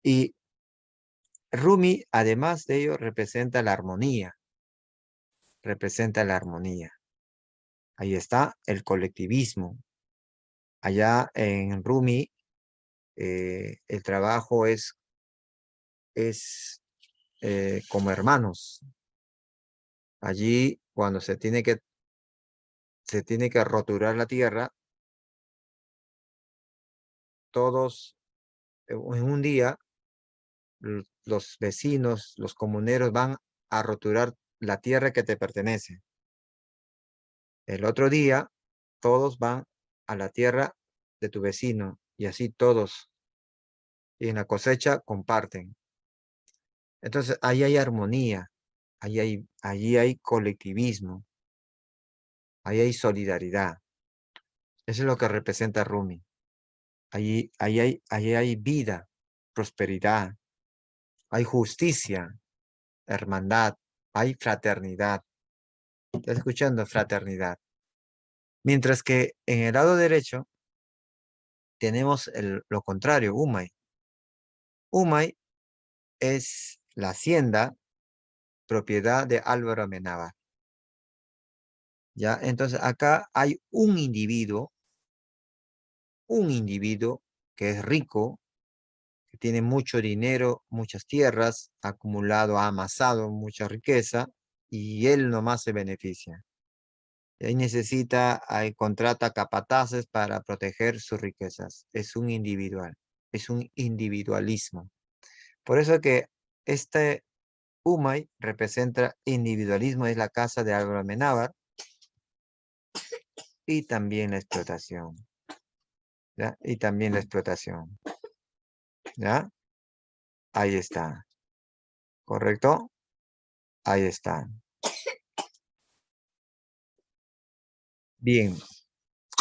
Y Rumi, además de ello, representa la armonía. Representa la armonía. Ahí está el colectivismo. Allá en Rumi, eh, el trabajo es, es eh, como hermanos. Allí, cuando se tiene que se tiene que roturar la tierra, todos eh, en un día los vecinos, los comuneros van a roturar la tierra que te pertenece. El otro día todos van a la tierra de tu vecino y así todos. Y en la cosecha comparten. Entonces ahí hay armonía, ahí hay, allí hay colectivismo, ahí hay solidaridad. Eso es lo que representa Rumi. Allí, hay vida, prosperidad, hay justicia, hermandad, hay fraternidad. Estás escuchando fraternidad. Mientras que en el lado derecho tenemos lo contrario, Umay. Umay es la hacienda propiedad de Álvaro Menabar ¿Ya? Entonces acá hay un individuo, un individuo que es rico, que tiene mucho dinero, muchas tierras, ha acumulado, ha amasado mucha riqueza, y él nomás se beneficia. Él necesita, ahí contrata capataces para proteger sus riquezas. Es un individual, es un individualismo. Por eso que este umai representa individualismo, es la casa de Álvaro Menábar y también la explotación. Y también la explotación. ¿Ya? Ahí está. ¿Correcto? Ahí está. Bien,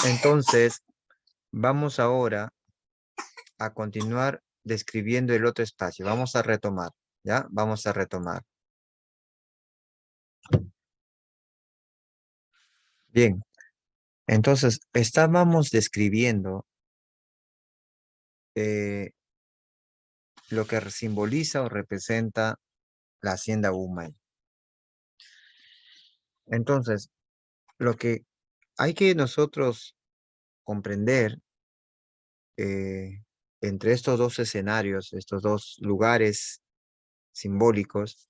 entonces vamos ahora a continuar describiendo el otro espacio. Vamos a retomar, ¿ya? Vamos a retomar. Bien, entonces estábamos describiendo eh, lo que simboliza o representa la hacienda humana. Entonces, lo que hay que nosotros comprender eh, entre estos dos escenarios, estos dos lugares simbólicos,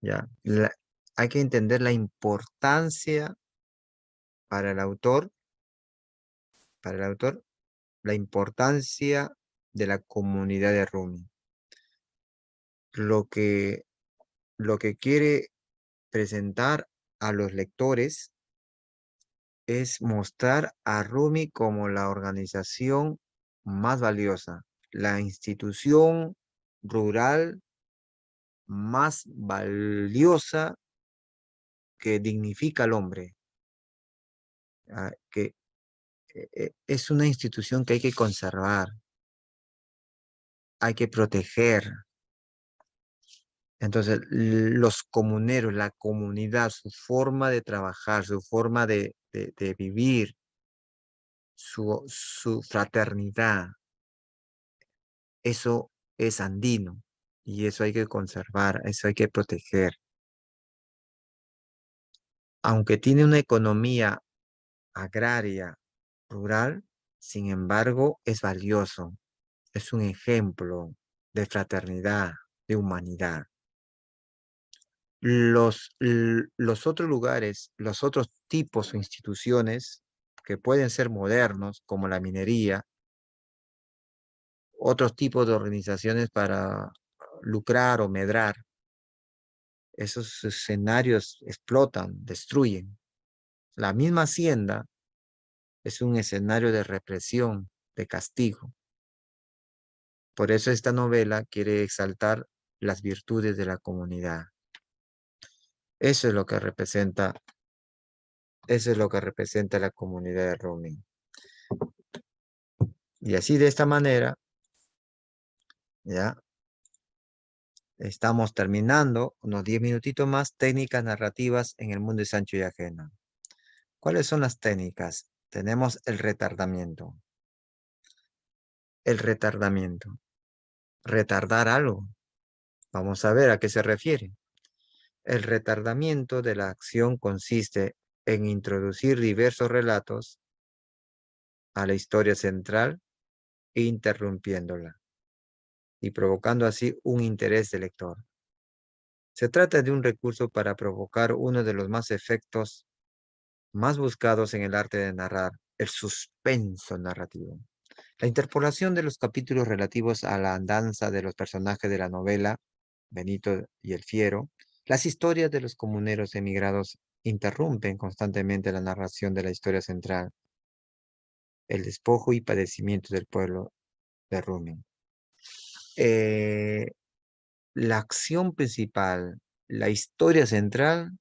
ya, hay que entender la importancia para el autor, para el autor, la importancia de la comunidad de Rumi. Lo que, lo que quiere presentar a los lectores es mostrar a Rumi como la organización más valiosa, la institución rural más valiosa que dignifica al hombre. Ah, que e, e, es una institución que hay que conservar, hay que proteger, entonces, los comuneros, la comunidad, su forma de trabajar, su forma de, vivir, su fraternidad, eso es andino y eso hay que conservar, eso hay que proteger. Aunque tiene una economía agraria rural, sin embargo, es valioso, es un ejemplo de fraternidad, de humanidad. Los, otros lugares, los otros tipos o instituciones que pueden ser modernos, como la minería, otros tipos de organizaciones para lucrar o medrar, esos escenarios explotan, destruyen. La misma hacienda es un escenario de represión, de castigo. Por eso esta novela quiere exaltar las virtudes de la comunidad. Eso es lo que representa, eso es lo que representa la comunidad de roaming. Y así de esta manera, ya, estamos terminando unos 10 minutitos más técnicas narrativas en el mundo de Sancho y Ajena. ¿Cuáles son las técnicas? Tenemos el retardamiento. El retardamiento. Retardar algo. Vamos a ver a qué se refiere. El retardamiento de la acción consiste en introducir diversos relatos a la historia central, e interrumpiéndola y provocando así un interés del lector. Se trata de un recurso para provocar uno de los más efectos más buscados en el arte de narrar, el suspenso narrativo. La interpolación de los capítulos relativos a la andanza de los personajes de la novela, Benito y el Fiero, las historias de los comuneros emigrados interrumpen constantemente la narración de la historia central, el despojo y padecimiento del pueblo de Rumi. Eh, la acción principal, la historia central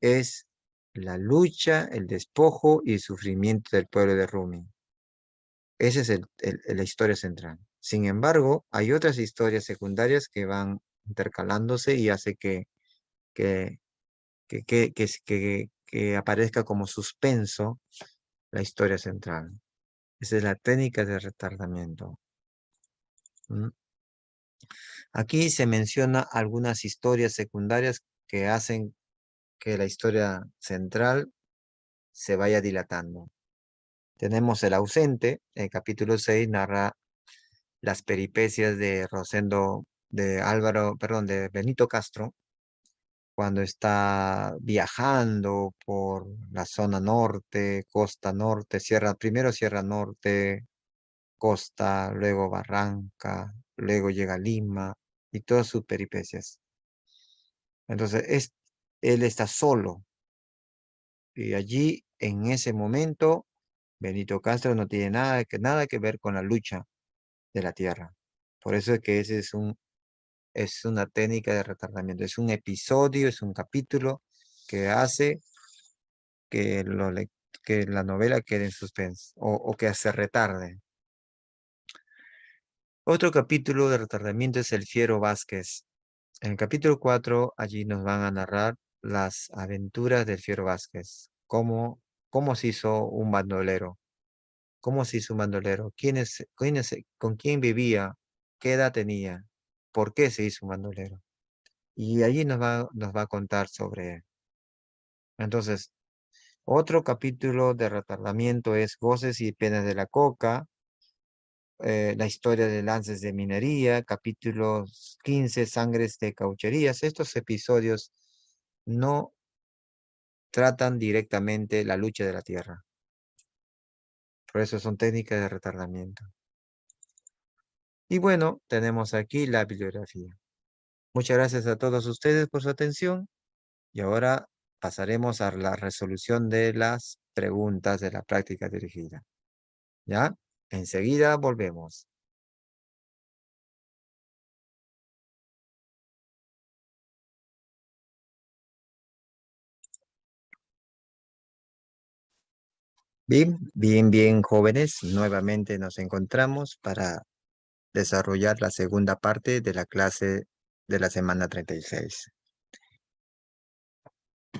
es la lucha, el despojo y el sufrimiento del pueblo de Rumi. Esa es la historia central. Sin embargo, hay otras historias secundarias que van intercalándose y hace que, que, que, que, que aparezca como suspenso la historia central. Esa es la técnica de retardamiento. Mm. Aquí se menciona algunas historias secundarias que hacen que la historia central se vaya dilatando. Tenemos El ausente, el capítulo 6 narra las peripecias de Rosendo de Álvaro, perdón, de Benito Castro, cuando está viajando por la zona norte, costa norte, sierra, primero sierra norte, costa, luego Barranca, luego llega Lima y todas sus peripecias. Entonces, él está solo. Y allí, en ese momento, Benito Castro no tiene nada que, nada que ver con la lucha de la tierra. Por eso es que ese es un es una técnica de retardamiento, es un episodio, es un capítulo que hace que, la novela quede en suspense o, que se retarde. Otro capítulo de retardamiento es El Fiero Vázquez. En el capítulo 4, allí nos van a narrar las aventuras del Fiero Vázquez, cómo, cómo se hizo un bandolero, cómo se hizo un bandolero, con quién vivía, qué edad tenía, por qué se hizo un bandolero. Y allí nos va, nos va a contar sobre... Entonces, otro capítulo de retardamiento es Goces y Penas de la Coca, eh, la historia de lances de minería, capítulos 15, sangres de caucherías. Estos episodios no tratan directamente la lucha de la tierra. Por eso son técnicas de retardamiento. Y bueno, tenemos aquí la bibliografía. Muchas gracias a todos ustedes por su atención. Y ahora pasaremos a la resolución de las preguntas de la práctica dirigida. ¿Ya? Enseguida volvemos. Bien, bien, bien jóvenes, nuevamente nos encontramos para desarrollar la segunda parte de la clase de la semana 36.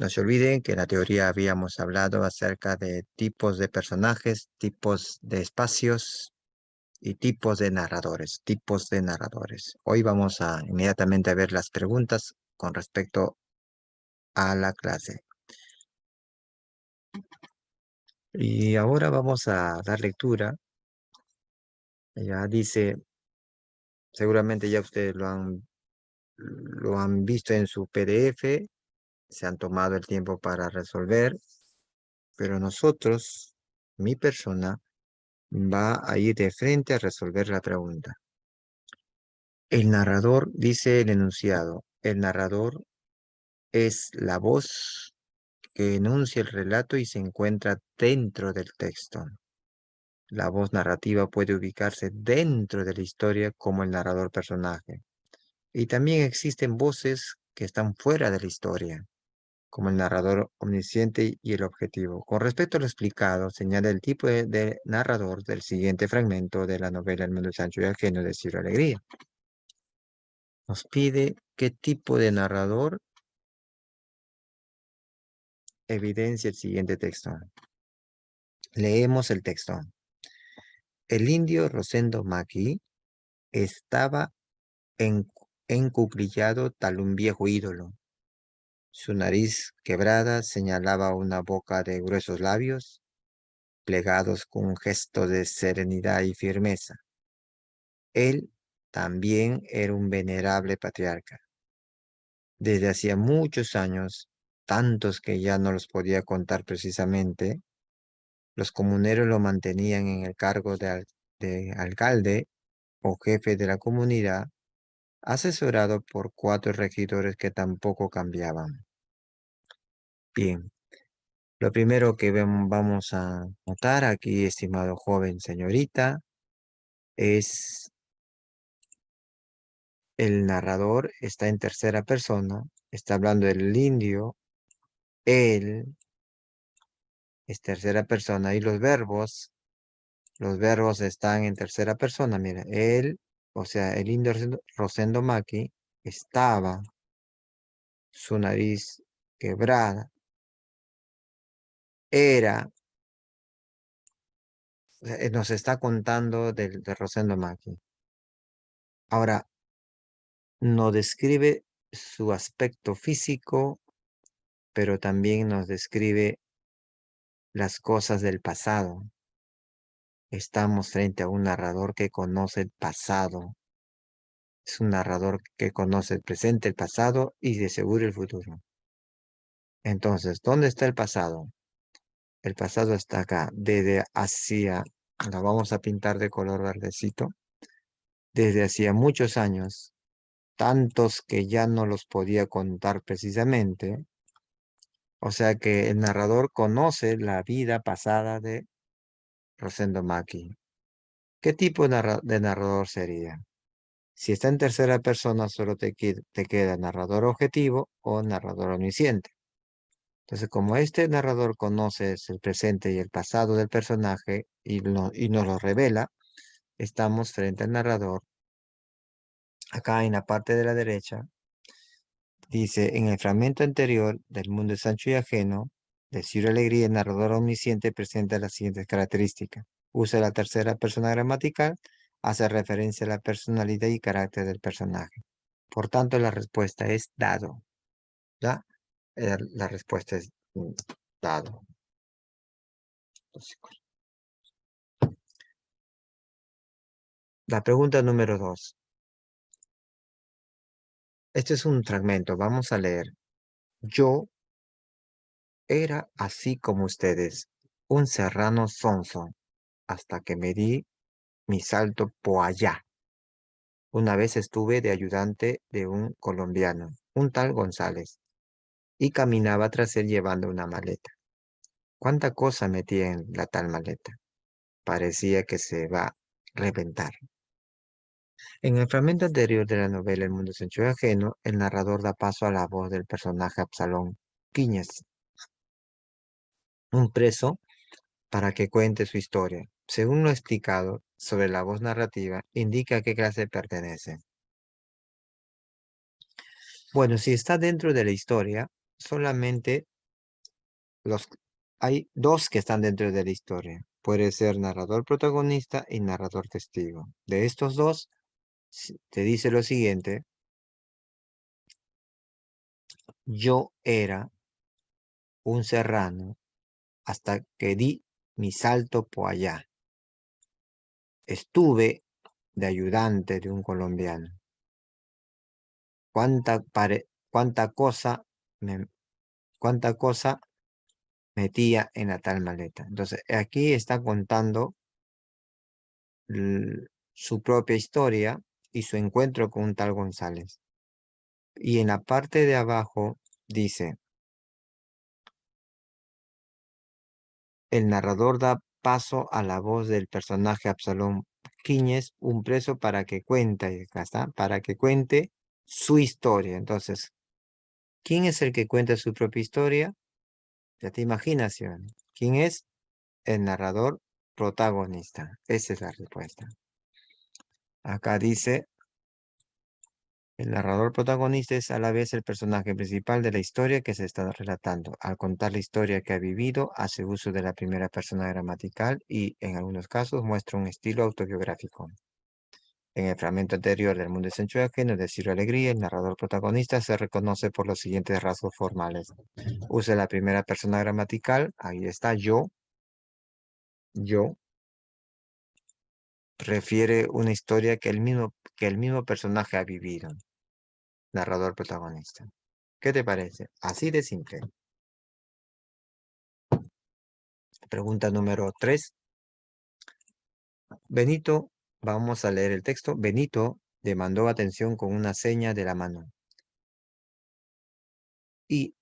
No se olviden que en la teoría habíamos hablado acerca de tipos de personajes, tipos de espacios y tipos de narradores, tipos de narradores. Hoy vamos a inmediatamente a ver las preguntas con respecto a la clase. Y ahora vamos a dar lectura. Ya dice, Seguramente ya ustedes lo han, lo han visto en su PDF, se han tomado el tiempo para resolver, pero nosotros, mi persona, va a ir de frente a resolver la pregunta. El narrador, dice el enunciado, el narrador es la voz que enuncia el relato y se encuentra dentro del texto. La voz narrativa puede ubicarse dentro de la historia como el narrador personaje. Y también existen voces que están fuera de la historia, como el narrador omnisciente y el objetivo. Con respecto a lo explicado, señala el tipo de, narrador del siguiente fragmento de la novela El Sancho y el de Ciro Alegría. Nos pide qué tipo de narrador evidencia el siguiente texto. Leemos el texto. El indio Rosendo Magui estaba en, encubrillado tal un viejo ídolo. Su nariz quebrada señalaba una boca de gruesos labios, plegados con un gesto de serenidad y firmeza. Él también era un venerable patriarca. Desde hacía muchos años, tantos que ya no los podía contar precisamente, los comuneros lo mantenían en el cargo de, alcalde o jefe de la comunidad, asesorado por cuatro regidores que tampoco cambiaban. Bien, lo primero que vamos a notar aquí, estimado joven señorita, es el narrador está en tercera persona, está hablando del indio, él, es tercera persona. Y los verbos, los verbos están en tercera persona. Mira, él, o sea, el indio Rosendo Maki estaba su nariz quebrada. Era, eh, nos está contando del, de Rosendo Maki. Ahora, nos describe su aspecto físico, pero también nos describe las cosas del pasado. Estamos frente a un narrador que conoce el pasado. Es un narrador que conoce el presente, el pasado y de seguro el futuro. Entonces, ¿dónde está el pasado? El pasado está acá, desde hacía la vamos a pintar de color verdecito, desde hacía muchos años, tantos que ya no los podía contar precisamente, o sea que el narrador conoce la vida pasada de Rosendo Maki. ¿Qué tipo de narrador sería? Si está en tercera persona, solo te, queda narrador objetivo o narrador omnisciente. Entonces, como este narrador conoce el presente y el pasado del personaje y, y nos lo revela, estamos frente al narrador. Acá en la parte de la derecha Dice, en el fragmento anterior del mundo de Sancho y ajeno, de Ciro Alegría, el narrador omnisciente presenta las siguientes características. Usa la tercera persona gramatical, hace referencia a la personalidad y carácter del personaje. Por tanto, la respuesta es dado. Eh, la respuesta es dado. La pregunta número dos. Este es un fragmento, vamos a leer. Yo era así como ustedes, un serrano sonso, hasta que me di mi salto por allá. Una vez estuve de ayudante de un colombiano, un tal González, y caminaba tras él llevando una maleta. ¿Cuánta cosa metía en la tal maleta? Parecía que se va a reventar. En el fragmento anterior de la novela El mundo es y ajeno, el narrador da paso a la voz del personaje Absalón Quiñez, un preso, para que cuente su historia. Según lo explicado sobre la voz narrativa, indica a qué clase pertenece. Bueno, si está dentro de la historia, solamente los, hay dos que están dentro de la historia. Puede ser narrador protagonista y narrador testigo. De estos dos, te dice lo siguiente. Yo era un serrano hasta que di mi salto por allá. Estuve de ayudante de un colombiano. Cuánta, cuánta cosa me, cuánta cosa metía en la tal maleta. Entonces, aquí está contando su propia historia y su encuentro con un tal González. Y en la parte de abajo dice, el narrador da paso a la voz del personaje Absalón Quiñez, un preso para que cuente, para que cuente su historia. Entonces, ¿quién es el que cuenta su propia historia? Ya te imaginas, ¿quién es? El narrador protagonista. Esa es la respuesta. Acá dice, el narrador protagonista es a la vez el personaje principal de la historia que se está relatando. Al contar la historia que ha vivido, hace uso de la primera persona gramatical y, en algunos casos, muestra un estilo autobiográfico. En el fragmento anterior del mundo de Sancho, en el Ciro alegría, el narrador protagonista se reconoce por los siguientes rasgos formales. Usa la primera persona gramatical, ahí está yo, yo, refiere una historia que el mismo, que el mismo personaje ha vivido, narrador protagonista. ¿Qué te parece? Así de simple. Pregunta número tres. Benito, vamos a leer el texto. Benito demandó atención con una seña de la mano. Y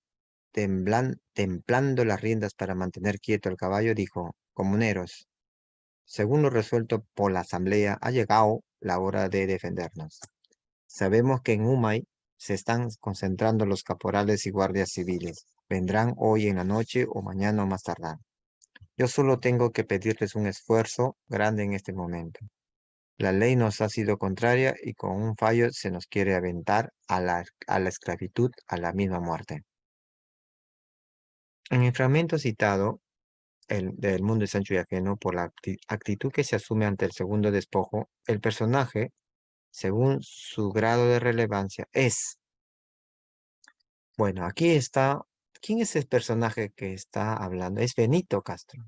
temblan, templando las riendas para mantener quieto el caballo, dijo, comuneros, según lo resuelto por la Asamblea, ha llegado la hora de defendernos. Sabemos que en Humay se están concentrando los caporales y guardias civiles. Vendrán hoy en la noche o mañana o más tardar. Yo solo tengo que pedirles un esfuerzo grande en este momento. La ley nos ha sido contraria y con un fallo se nos quiere aventar a la, a la esclavitud, a la misma muerte. En el fragmento citado, del mundo de Sancho y ajeno por la actitud que se asume ante el segundo despojo, el personaje, según su grado de relevancia, es. Bueno, aquí está. ¿Quién es el personaje que está hablando? Es Benito Castro.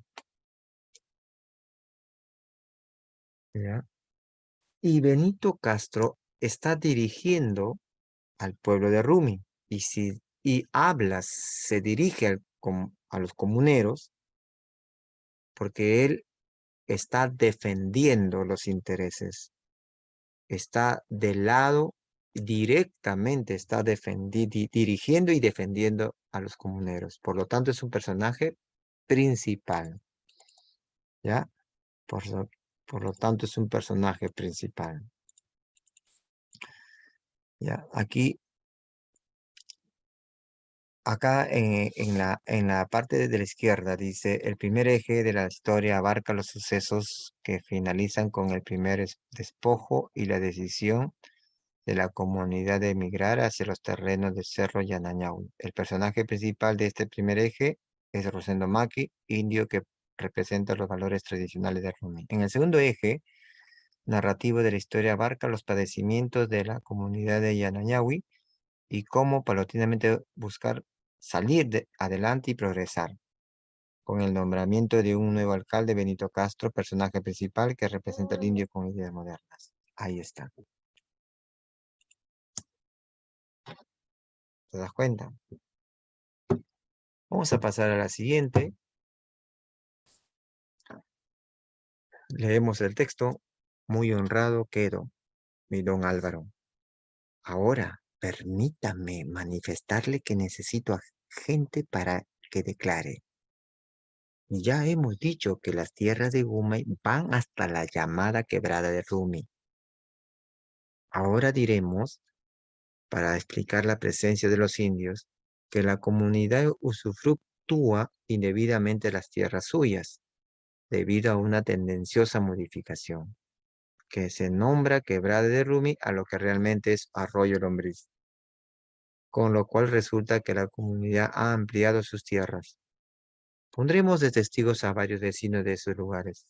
Y Benito Castro está dirigiendo al pueblo de Rumi. Y si y habla, se dirige a los comuneros, porque él está defendiendo los intereses, está del lado directamente, está dirigiendo y defendiendo a los comuneros. Por lo tanto, es un personaje principal. ¿Ya? Por, por lo tanto, es un personaje principal. ¿Ya? Aquí Acá en, la, en la parte de la izquierda dice, el primer eje de la historia abarca los sucesos que finalizan con el primer despojo y la decisión de la comunidad de emigrar hacia los terrenos del Cerro Yanañau. El personaje principal de este primer eje es Rosendo Maki, indio que representa los valores tradicionales de Rumi. En el segundo eje, narrativo de la historia abarca los padecimientos de la comunidad de Yanañahui y cómo paulatinamente buscar salir adelante y progresar. Con el nombramiento de un nuevo alcalde, Benito Castro, personaje principal que representa al indio con ideas modernas. Ahí está. ¿Te das cuenta? Vamos a pasar a la siguiente. Leemos el texto. Muy honrado quedo, mi don Álvaro. Ahora, permítame manifestarle que necesito a gente para que declare. Ya hemos dicho que las tierras de Gumay van hasta la llamada quebrada de Rumi. Ahora diremos, para explicar la presencia de los indios, que la comunidad usufructúa indebidamente las tierras suyas, debido a una tendenciosa modificación que se nombra Quebrada de Rumi a lo que realmente es Arroyo Lombriz, con lo cual resulta que la comunidad ha ampliado sus tierras. Pondremos de testigos a varios vecinos de esos lugares.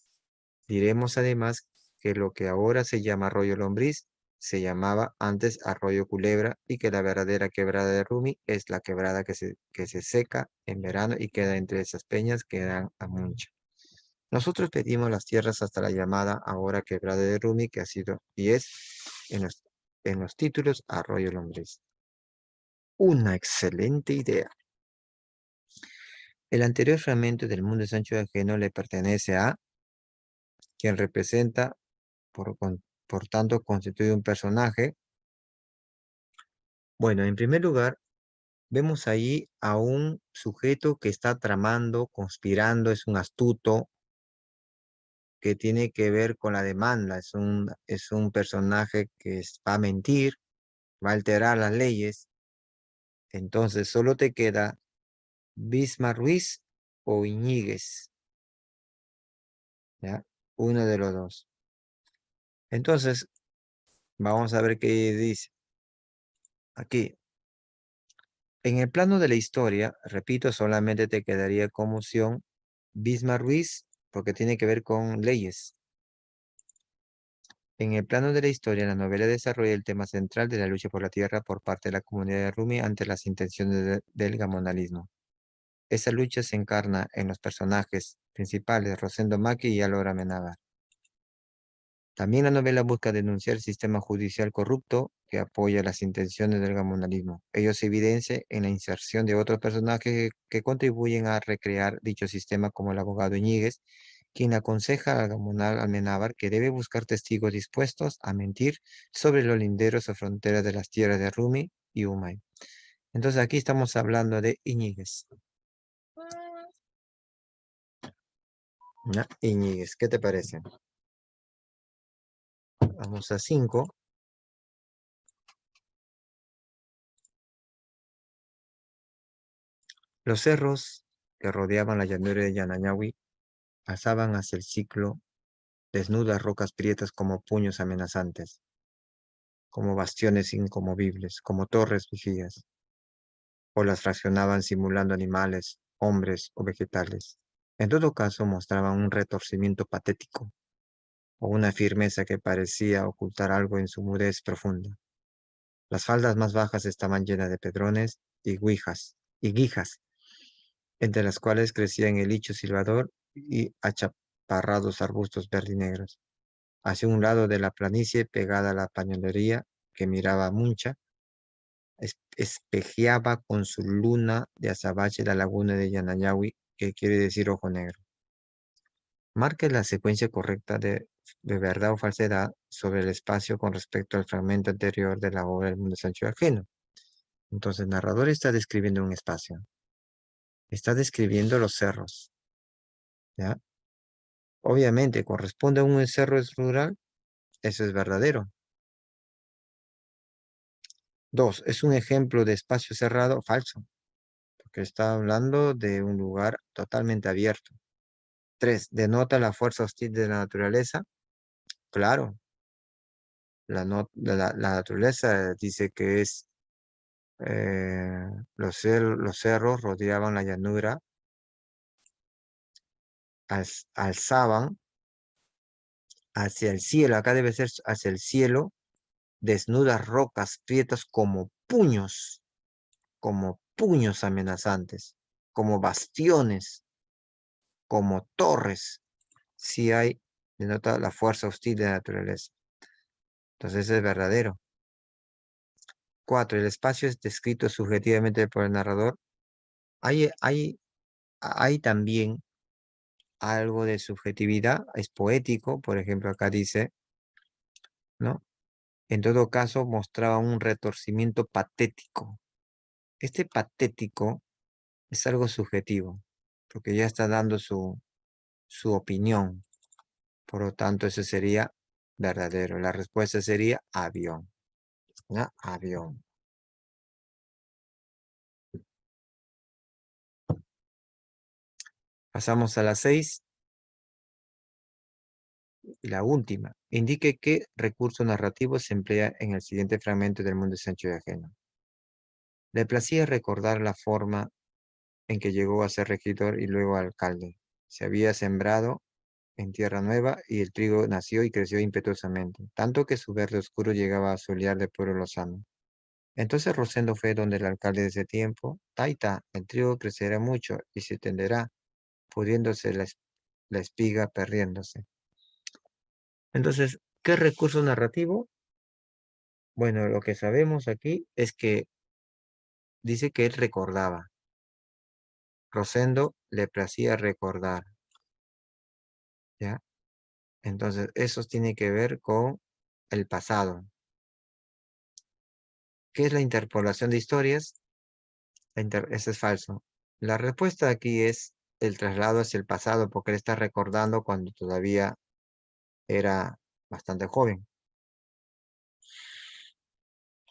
Diremos además que lo que ahora se llama Arroyo Lombriz se llamaba antes Arroyo Culebra y que la verdadera quebrada de Rumi es la quebrada que se, que se seca en verano y queda entre esas peñas que dan a mucha. Nosotros pedimos las tierras hasta la llamada ahora quebrada de Rumi, que ha sido y es en los, en los títulos Arroyo Lombriz. Una excelente idea. El anterior fragmento del mundo de Sancho Ajeno le pertenece a quien representa, por, por tanto, constituye un personaje. Bueno, en primer lugar, vemos ahí a un sujeto que está tramando, conspirando, es un astuto, que tiene que ver con la demanda. Es un, es un personaje que va a mentir, va a alterar las leyes. Entonces solo te queda Bismar Ruiz o Iñiguez. ¿Ya? Uno de los dos. Entonces, vamos a ver qué dice. Aquí. En el plano de la historia, repito, solamente te quedaría como opción Bismar Ruiz porque tiene que ver con leyes. En el plano de la historia, la novela desarrolla el tema central de la lucha por la tierra por parte de la comunidad de Rumi ante las intenciones del gamonalismo. Esa lucha se encarna en los personajes principales Rosendo Maki y Alora Menaga. También la novela busca denunciar el sistema judicial corrupto que apoya las intenciones del gamonalismo. Ello se evidencia en la inserción de otros personajes que contribuyen a recrear dicho sistema, como el abogado Iñiguez, quien aconseja al gamonal Almenábar que debe buscar testigos dispuestos a mentir sobre los linderos o fronteras de las tierras de Rumi y Humay. Entonces aquí estamos hablando de Iñiguez. Ah. Iñiguez, ¿qué te parece? Vamos a cinco. Los cerros que rodeaban la llanura de Yanañahui pasaban hacia el ciclo, desnudas rocas prietas como puños amenazantes, como bastiones incomovibles, como torres vigías. O las fraccionaban simulando animales, hombres o vegetales. En todo caso mostraban un retorcimiento patético o una firmeza que parecía ocultar algo en su mudez profunda. Las faldas más bajas estaban llenas de pedrones y guijas, y guijas, entre las cuales crecían el licho silbador y achaparrados arbustos verdinegros. Hacia un lado de la planicie, pegada a la pañolería que miraba Mucha, espejeaba con su luna de azabache la laguna de Yanayawi, que quiere decir ojo negro marque la secuencia correcta de, de, verdad o falsedad sobre el espacio con respecto al fragmento anterior de la obra del mundo sancho Sancho Entonces, el narrador está describiendo un espacio. Está describiendo los cerros. ¿Ya? Obviamente, corresponde a un cerro rural, eso es verdadero. Dos, es un ejemplo de espacio cerrado falso, porque está hablando de un lugar totalmente abierto. Tres, ¿denota la fuerza hostil de la naturaleza? Claro. La, naturaleza dice que es eh, los, cerros rodeaban la llanura, alzaban hacia el cielo, acá debe ser hacia el cielo, desnudas rocas prietas como puños, como puños amenazantes, como bastiones como torres, si hay, denota la fuerza hostil de la naturaleza. Entonces es verdadero. Cuatro, el espacio es descrito subjetivamente por el narrador. Hay, hay, hay también algo de subjetividad, es poético, por ejemplo, acá dice, ¿no? En todo caso, mostraba un retorcimiento patético. Este patético es algo subjetivo porque ya está dando su, opinión. Por lo tanto, ese sería verdadero. La respuesta sería avión. Avión. Pasamos a la seis. la última. Indique qué recurso narrativo se emplea en el siguiente fragmento del mundo de Sancho de Ajeno. Le placía recordar la forma en que llegó a ser regidor y luego alcalde. Se había sembrado en tierra nueva y el trigo nació y creció impetuosamente, tanto que su verde oscuro llegaba a solear de pueblo lozano. Entonces Rosendo fue donde el alcalde de ese tiempo, Taita, el trigo crecerá mucho y se tenderá, pudiéndose la espiga perdiéndose. Entonces, ¿qué recurso narrativo? Bueno, lo que sabemos aquí es que dice que él recordaba, Rosendo le placía recordar. ¿Ya? Entonces, eso tiene que ver con el pasado. ¿Qué es la interpolación de historias? Eso es falso. La respuesta aquí es el traslado hacia el pasado, porque él está recordando cuando todavía era bastante joven.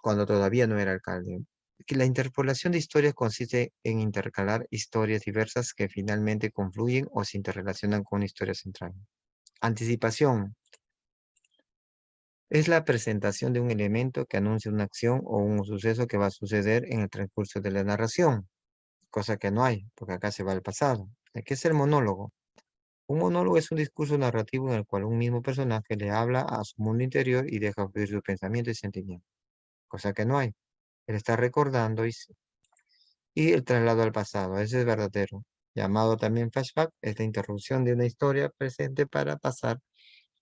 Cuando todavía no era alcalde la interpolación de historias consiste en intercalar historias diversas que finalmente confluyen o se interrelacionan con una historia central. Anticipación. Es la presentación de un elemento que anuncia una acción o un suceso que va a suceder en el transcurso de la narración, cosa que no hay, porque acá se va al pasado. ¿Qué es el monólogo. Un monólogo es un discurso narrativo en el cual un mismo personaje le habla a su mundo interior y deja fluir su pensamiento y sentimientos, cosa que no hay, él está recordando y, el traslado al pasado. Ese es verdadero. Llamado también flashback, es la interrupción de una historia presente para pasar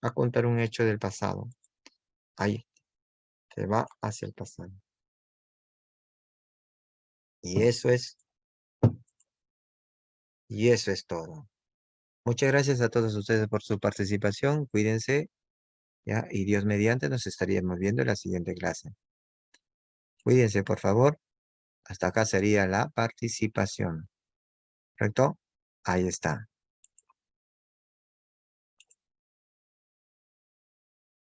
a contar un hecho del pasado. Ahí. Se va hacia el pasado. Y eso es. Y eso es todo. Muchas gracias a todos ustedes por su participación. Cuídense. ¿ya? Y Dios mediante nos estaríamos viendo en la siguiente clase. Cuídense, por favor. Hasta acá sería la participación. ¿Correcto? Ahí está.